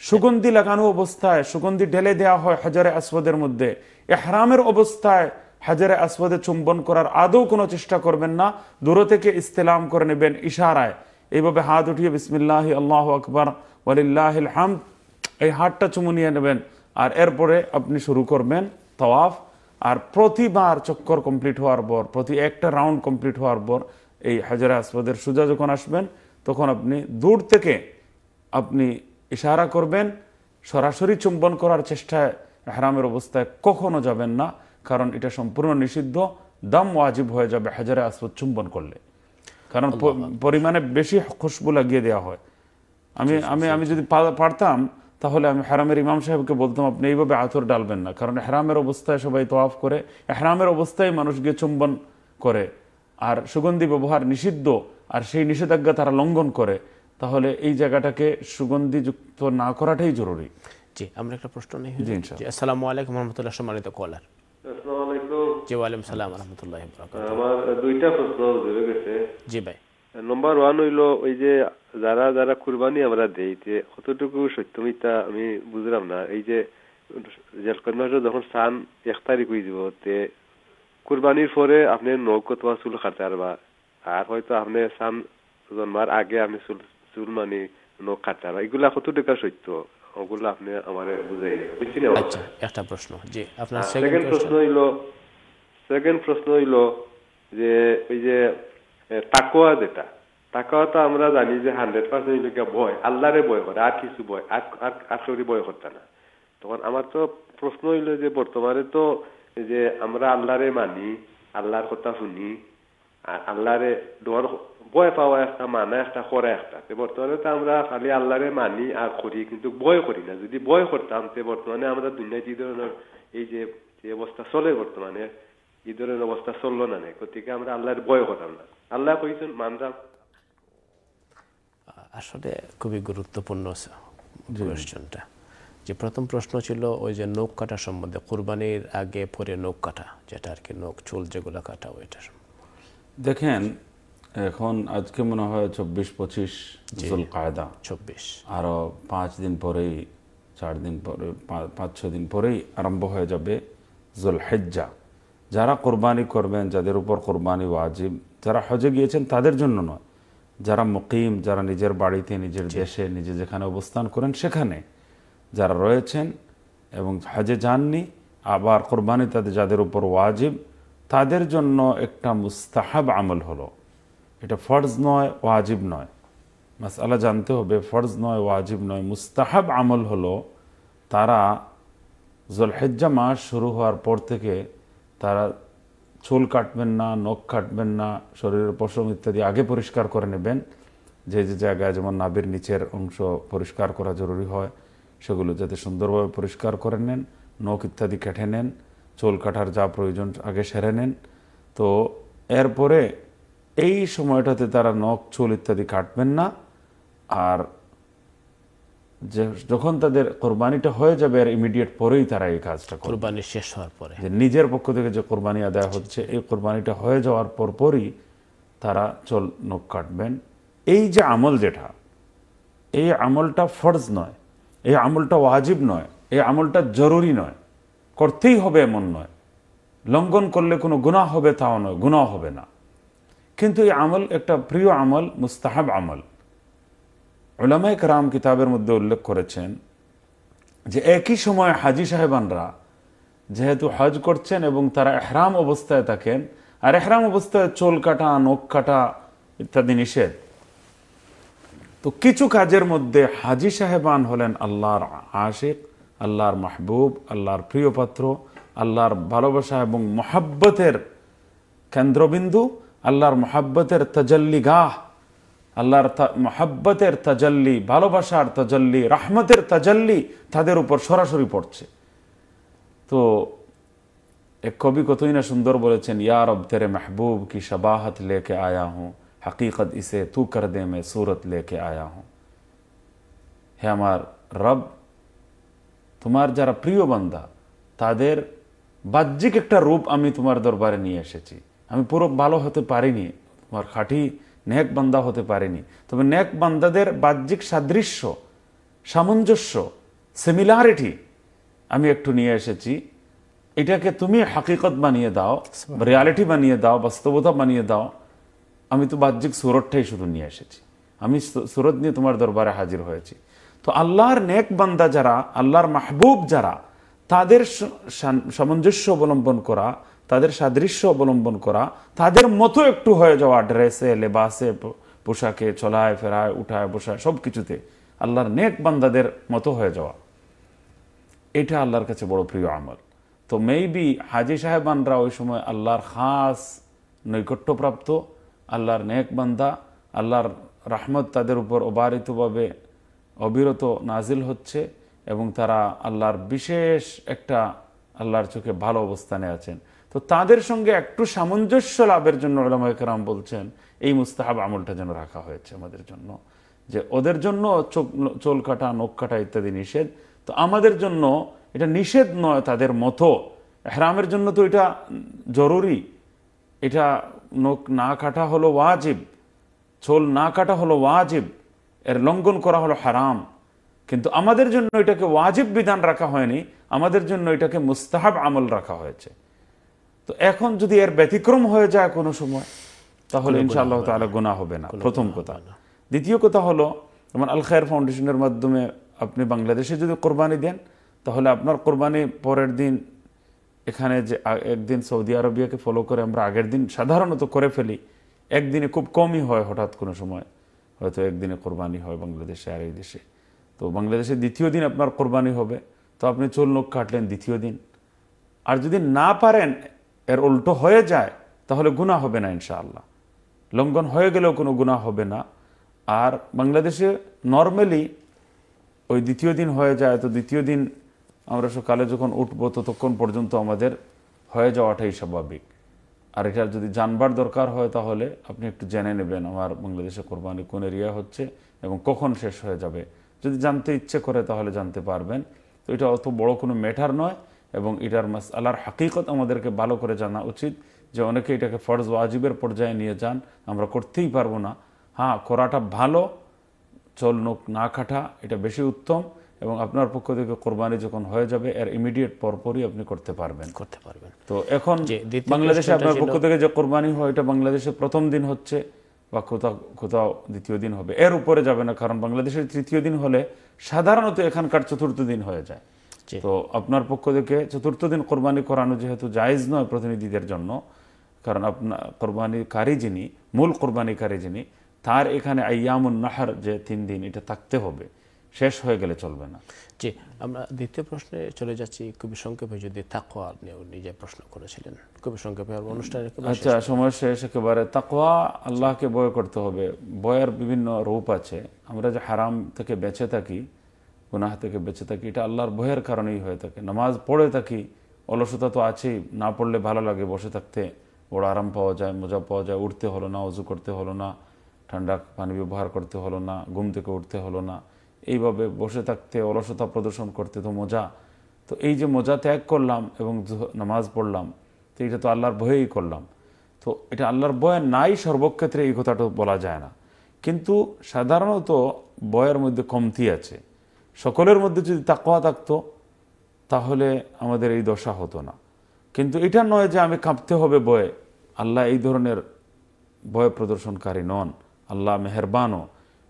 সুগন্ধি লাগানো অবস্থায় সুগন্ধি ঢেলে দেওয়া হয় হাজারে আসবাদের মধ্যে এহরামের অবস্থায় হাজারে আসবাদে চুম্বন করার আদৌ কোনো চেষ্টা করবেন না দূর থেকে ইস্তেলাম করে নেবেন ইশারায় এইভাবে হাত উঠিয়ে বিসমিল্লাহ আল্লাহ আকবর ওয়ালিল্লাহ হামদ এই হাতটা চুমু নিয়ে নেবেন আর এরপরে আপনি শুরু করবেন তওয়াফ আর প্রতিবার চক্কর কমপ্লিট হওয়ার পর প্রতি একটা রাউন্ড কমপ্লিট হওয়ার পর এই হাজার আসবাদের সুজা যখন আসবেন তখন আপনি দূর থেকে আপনি ইশারা করবেন সরাসরি চুম্বন করার চেষ্টায় হারামের অবস্থায় কখনো যাবেন না কারণ এটা সম্পূর্ণ নিষিদ্ধ দাম ওয়াজিব হয়ে যাবে হাজারে আসবাদ চুম্বন করলে কারণ পরিমাণে বেশি খুশবু লাগিয়ে দেওয়া হয় আমি আমি আমি যদি পারতাম তাহলে আমি হেরামের ইমাম সাহেবকে বলতাম আপনি এইভাবে আথর ডালবেন না কারণ হেরামের অবস্থায় সবাই তোয়াফ করে হেরামের অবস্থায় মানুষ গিয়ে চুম্বন করে আর সুগন্ধি ব্যবহার নিষিদ্ধ আর সেই নিষেধাজ্ঞা তারা লঙ্ঘন করে তাহলে এই জায়গাটাকে সুগন্ধিযুক্ত না করাটাই জরুরি জি আমরা একটা প্রশ্ন নেই জি আসসালামু আলাইকুম রহমতুল্লাহ সম্মানিত কলার জি ওয়ালাইকুম সালাম রহমতুল্লাহ আমার দুইটা প্রশ্ন জি ভাই নম্বর ওয়ান হইল ওই যে যারা যারা কুরবানি আমরা দেই যে কতটুকু সত্য মিথ্যা আমি বুঝলাম না এই যে জেলকন মাসে যখন সান এক তারিখ হয়ে যাব তে কুরবানির পরে আপনি নৌকো তোমার চুল খাটার বা আর হয়তো আপনি সান জন্মার আগে আপনি চুল চুল মানে নৌক খাটার বা এগুলা কত সত্য ওগুলো আপনি আমার বুঝাই বুঝছি না আচ্ছা, একটা প্রশ্ন জি আপনার সেকেন্ড হ্যাঁ, প্রশ্ন হইলো সেকেন্ড প্রশ্ন হইলো যে ওই যে তাকোয়া যেটা তাকেও তো আমরা জানি যে হান্ড্রেড পার্সেন্ট লোকে ভয় আল্লাহরে ভয় করে আর কিছু ভয় আর আর করি ভয় করতে না তখন আমার তো প্রশ্ন হইল যে বর্তমানে তো যে আমরা আল্লাহরে মানি আল্লাহর কথা শুনি আর আল্লাহরে ডোয়ার ভয় পাওয়া একটা মানা একটা করা একটা বর্তমানে তো আমরা খালি আল্লাহরে মানি আর করি কিন্তু ভয় করি না যদি ভয় করতাম তে বর্তমানে আমরা দুনিয়ায় যে ধরনের এই যে অবস্থা চলে বর্তমানে এই ধরনের অবস্থা চললো না নেই গতিকে আমরা আল্লাহর ভয় করতাম না আল্লাহ কইছেন মানতাম আসলে খুবই গুরুত্বপূর্ণ কোয়েশ্চনটা যে প্রথম প্রশ্ন ছিল ওই যে নখ কাটা সম্বন্ধে কোরবানির আগে পরে নখ কাটা যেটা আর কি নখ চুল যেগুলো কাটা ওইটা দেখেন এখন আজকে মনে হয় চব্বিশ পঁচিশ জুল কায়দা চব্বিশ আরও পাঁচ দিন পরেই চার দিন পরে পাঁচ ছ দিন পরেই আরম্ভ হয়ে যাবে জুল হেজ্জা যারা কোরবানি করবেন যাদের উপর কোরবানি ওয়াজিব যারা হজে গিয়েছেন তাদের জন্য নয় যারা মুকিম যারা নিজের বাড়িতে নিজের দেশে নিজে যেখানে অবস্থান করেন সেখানে যারা রয়েছেন এবং হাজে যাননি আবার কোরবানি তাদের যাদের উপর ওয়াজিব তাদের জন্য একটা মুস্তাহাব আমল হলো এটা ফর্জ নয় ওয়াজিব নয় মাসালা জানতে হবে ফর্জ নয় ওয়াজিব নয় মুস্তাহাব আমল হলো তারা জলহেজ্জা মাস শুরু হওয়ার পর থেকে তারা চুল কাটবেন না নখ কাটবেন না শরীরের পশম ইত্যাদি আগে পরিষ্কার করে নেবেন যে যে জায়গায় যেমন নাবির নিচের অংশ পরিষ্কার করা জরুরি হয় সেগুলো যাতে সুন্দরভাবে পরিষ্কার করে নেন নখ ইত্যাদি কেটে নেন চুল কাটার যা প্রয়োজন আগে সেরে নেন তো এরপরে এই সময়টাতে তারা নখ চুল ইত্যাদি কাটবেন না আর যে যখন তাদের কোরবানিটা হয়ে যাবে আর ইমিডিয়েট পরেই তারা এই কাজটা কোরবানি শেষ হওয়ার পরে যে নিজের পক্ষ থেকে যে কোরবানি আদায় হচ্ছে এই কোরবানিটা হয়ে যাওয়ার পরপরই তারা চল নখ কাটবেন এই যে আমল যেটা এই আমলটা ফরজ নয় এই আমলটা ওয়াজিব নয় এই আমলটা জরুরি নয় করতেই হবে এমন নয় লঙ্ঘন করলে কোনো গুণা হবে তাও নয় গুণা হবে না কিন্তু এই আমল একটা প্রিয় আমল মুস্তাহাব আমল ওলামায় কারাম কিতাবের মধ্যে উল্লেখ করেছেন যে একই সময় হাজি সাহেবানরা যেহেতু হজ করছেন এবং তারা এহরাম অবস্থায় থাকেন আর এহরাম অবস্থায় চোল কাটা নখ কাটা ইত্যাদি নিষেধ তো কিছু কাজের মধ্যে হাজি সাহেবান হলেন আল্লাহর আশিক আল্লাহর মাহবুব আল্লাহর প্রিয়পাত্র আল্লাহর ভালোবাসা এবং মহাব্বতের কেন্দ্রবিন্দু আল্লাহর মহাব্বতের তজল্লিগাহ আল্লাহর মহাব্বতের তাজাল্লি ভালোবাসার তাজাল্লি রাহমতের তাজাল্লি তাদের উপর সরাসরি পড়ছে তো এক কবি কতই না সুন্দর বলেছেন ইয়ার অব তেরে মেহবুব কি শবাহত লেকে আয়া হুঁ হকীকত ইসে তু কর দে মে সুরত লেকে আয়া হুঁ হে আমার রব তোমার যারা প্রিয় বান্দা তাদের বাহ্যিক একটা রূপ আমি তোমার দরবারে নিয়ে এসেছি আমি পুরো ভালো হতে পারিনি তোমার খাঁটি নেক বান্দা হতে পারেনি তবে নেক বান্দাদের বাহ্যিক সাদৃশ্য সামঞ্জস্য সিমিলারিটি আমি একটু নিয়ে এসেছি এটাকে তুমি হাকিকত বানিয়ে দাও রিয়ালিটি বানিয়ে দাও বাস্তবতা বানিয়ে দাও আমি তো বাহ্যিক সুরতটাই শুধু নিয়ে এসেছি আমি সুরত নিয়ে তোমার দরবারে হাজির হয়েছি তো আল্লাহর নেক বান্দা যারা আল্লাহর মাহবুব যারা তাদের সামঞ্জস্য অবলম্বন করা তাদের সাদৃশ্য অবলম্বন করা তাদের মতো একটু হয়ে যাওয়া ড্রেসে লেবাসে পোশাকে চলায় ফেরায় উঠায় বসায় সব কিছুতে আল্লাহর নেক বান্দাদের মতো হয়ে যাওয়া এটা আল্লাহর কাছে বড় প্রিয় আমল তো মেইবি হাজি সাহেবানরা ওই সময় আল্লাহর খাস নৈকট্যপ্রাপ্ত আল্লাহর নেক বান্দা আল্লাহর রাহমত তাদের উপর অবারিতভাবে অবিরত নাজিল হচ্ছে এবং তারা আল্লাহর বিশেষ একটা আল্লাহর চোখে ভালো অবস্থানে আছেন তো তাদের সঙ্গে একটু সামঞ্জস্য লাভের জন্য ওলামাইকরাম বলছেন এই মুস্তাহাব আমলটা যেন রাখা হয়েছে আমাদের জন্য যে ওদের জন্য চোখ চোল কাটা নখ কাটা ইত্যাদি নিষেধ তো আমাদের জন্য এটা নিষেধ নয় তাদের মতো হ্যারামের জন্য তো এটা জরুরি এটা নখ না কাটা হলো ওয়াজিব চোল না কাটা হলো ওয়াজিব এর লঙ্ঘন করা হলো হারাম কিন্তু আমাদের জন্য এটাকে ওয়াজিব বিধান রাখা হয়নি আমাদের জন্য এটাকে মুস্তাহাব আমল রাখা হয়েছে তো এখন যদি এর ব্যতিক্রম হয়ে যায় কোনো সময় তাহলে ইনশাআল্লাহ তাহলে গোনা হবে না প্রথম কথা দ্বিতীয় কথা হলো যেমন আল খায়ের ফাউন্ডেশনের মাধ্যমে আপনি বাংলাদেশে যদি কোরবানি দেন তাহলে আপনার কোরবানি পরের দিন এখানে যে একদিন সৌদি আরবিয়াকে ফলো করে আমরা আগের দিন সাধারণত করে ফেলি একদিনে খুব কমই হয় হঠাৎ কোনো সময় হয়তো একদিনে কোরবানি হয় বাংলাদেশে আর এই দেশে তো বাংলাদেশে দ্বিতীয় দিন আপনার কোরবানি হবে তো আপনি চুল নখ কাটলেন দ্বিতীয় দিন আর যদি না পারেন এর উল্টো হয়ে যায় তাহলে গুণা হবে না ইনশাআল্লাহ লঙ্ঘন হয়ে গেলেও কোনো গুণা হবে না আর বাংলাদেশে নর্মালি ওই দ্বিতীয় দিন হয়ে যায় তো দ্বিতীয় দিন আমরা সকালে যখন উঠবো ততক্ষণ পর্যন্ত আমাদের হয়ে যাওয়াটাই স্বাভাবিক আর এটা যদি জানবার দরকার হয় তাহলে আপনি একটু জেনে নেবেন আমার বাংলাদেশে কোরবানি কোন এরিয়া হচ্ছে এবং কখন শেষ হয়ে যাবে যদি জানতে ইচ্ছে করে তাহলে জানতে পারবেন তো এটা অত বড় কোনো ম্যাটার নয় এবং এটার মাস আল্লাহর হাকিকত আমাদেরকে ভালো করে জানা উচিত যে অনেকে এটাকে ফরজ ওয়াজিবের পর্যায়ে নিয়ে যান আমরা করতেই পারবো না হ্যাঁ করাটা ভালো চল নোক না কাটা এটা বেশি উত্তম এবং আপনার পক্ষ থেকে কোরবানি যখন হয়ে যাবে এর ইমিডিয়েট পরপরই আপনি করতে পারবেন করতে পারবেন তো এখন বাংলাদেশে আপনার পক্ষ থেকে যে কোরবানি হয় এটা বাংলাদেশে প্রথম দিন হচ্ছে বা কোথাও কোথাও দ্বিতীয় দিন হবে এর উপরে যাবে না কারণ বাংলাদেশের তৃতীয় দিন হলে সাধারণত এখানকার চতুর্থ দিন হয়ে যায় তো আপনার পক্ষ থেকে চতুর্থ দিন কোরবানি করানো যেহেতু জায়েজ নয় প্রতিনিধিদের জন্য কারণ আপনার কোরবানিকারী যিনি মূল কোরবানিকারী যিনি তার এখানে আয়ামুন নাহার যে তিন দিন এটা থাকতে হবে শেষ হয়ে গেলে চলবে না জি আমরা দ্বিতীয় প্রশ্নে চলে যাচ্ছি খুবই সংক্ষেপে যদি তাকোয়া আপনি নিজে প্রশ্ন করেছিলেন খুবই সংক্ষেপে অনুষ্ঠানে আচ্ছা সময় শেষ একেবারে তাকোয়া আল্লাহকে বয় করতে হবে বয়ের বিভিন্ন রূপ আছে আমরা যে হারাম থেকে বেঁচে থাকি গুনাহ থেকে বেঁচে থাকি এটা আল্লাহর ভয়ের কারণেই হয়ে থাকে নামাজ পড়ে থাকি অলসতা তো আছেই না পড়লে ভালো লাগে বসে থাকতে বড় আরাম পাওয়া যায় মজা পাওয়া যায় উঠতে হলো না অজু করতে হলো না ঠান্ডা পানি ব্যবহার করতে হলো না ঘুম থেকে উঠতে হলো না এইভাবে বসে থাকতে অলসতা প্রদর্শন করতে তো মজা তো এই যে মজা ত্যাগ করলাম এবং নামাজ পড়লাম তো এটা তো আল্লাহর ভয়েই করলাম তো এটা আল্লাহর ভয় নাই সর্বক্ষেত্রে এই কথাটা বলা যায় না কিন্তু সাধারণত বয়ের মধ্যে কমতি আছে সকলের মধ্যে যদি তাকোয়া থাকতো তাহলে আমাদের এই দশা হতো না কিন্তু এটা নয় যে আমি কাঁপতে হবে বয়ে আল্লাহ এই ধরনের ভয় প্রদর্শনকারী নন আল্লাহ মেহরবানও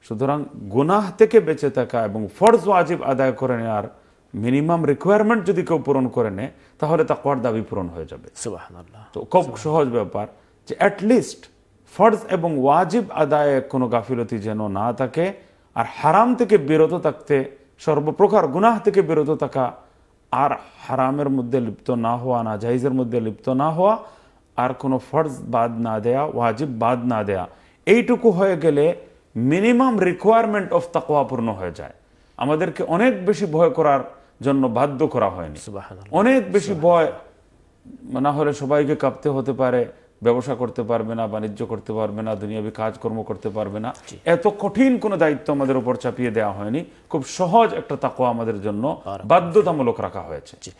সুতরাং গুনাহ থেকে বেঁচে থাকা এবং ফর্জ ওয়াজিব আদায় করে নেওয়ার মিনিমাম রিকোয়ারমেন্ট যদি কেউ পূরণ করে নেয় তাহলে তা কর দাবি পূরণ হয়ে যাবে তো খুব সহজ ব্যাপার যে অ্যাটলিস্ট ফর্জ এবং ওয়াজিব আদায়ে কোনো গাফিলতি যেন না থাকে আর হারাম থেকে বিরত থাকতে সর্বপ্রকার গুনাহ থেকে বিরত থাকা আর হারামের মধ্যে লিপ্ত না হওয়া না জাহিজের মধ্যে লিপ্ত না হওয়া আর কোনো ফর্জ বাদ না দেয়া ওয়াজিব বাদ না দেয়া এইটুকু হয়ে গেলে মিনিমাম রিকোয়ারমেন্ট অফ তাকোয়া পূর্ণ হয়ে যায় আমাদেরকে অনেক বেশি ভয় করার জন্য বাধ্য করা হয়নি অনেক বেশি ভয় না হলে সবাইকে কাঁপতে হতে পারে ব্যবসা করতে পারবে না বাণিজ্য করতে পারবে না দুনিয়াবি কাজকর্ম করতে পারবে না এত কঠিন কোনো দায়িত্ব আমাদের উপর চাপিয়ে দেওয়া হয়নি খুব সহজ একটা তাকোয়া আমাদের জন্য বাধ্যতামূলক রাখা হয়েছে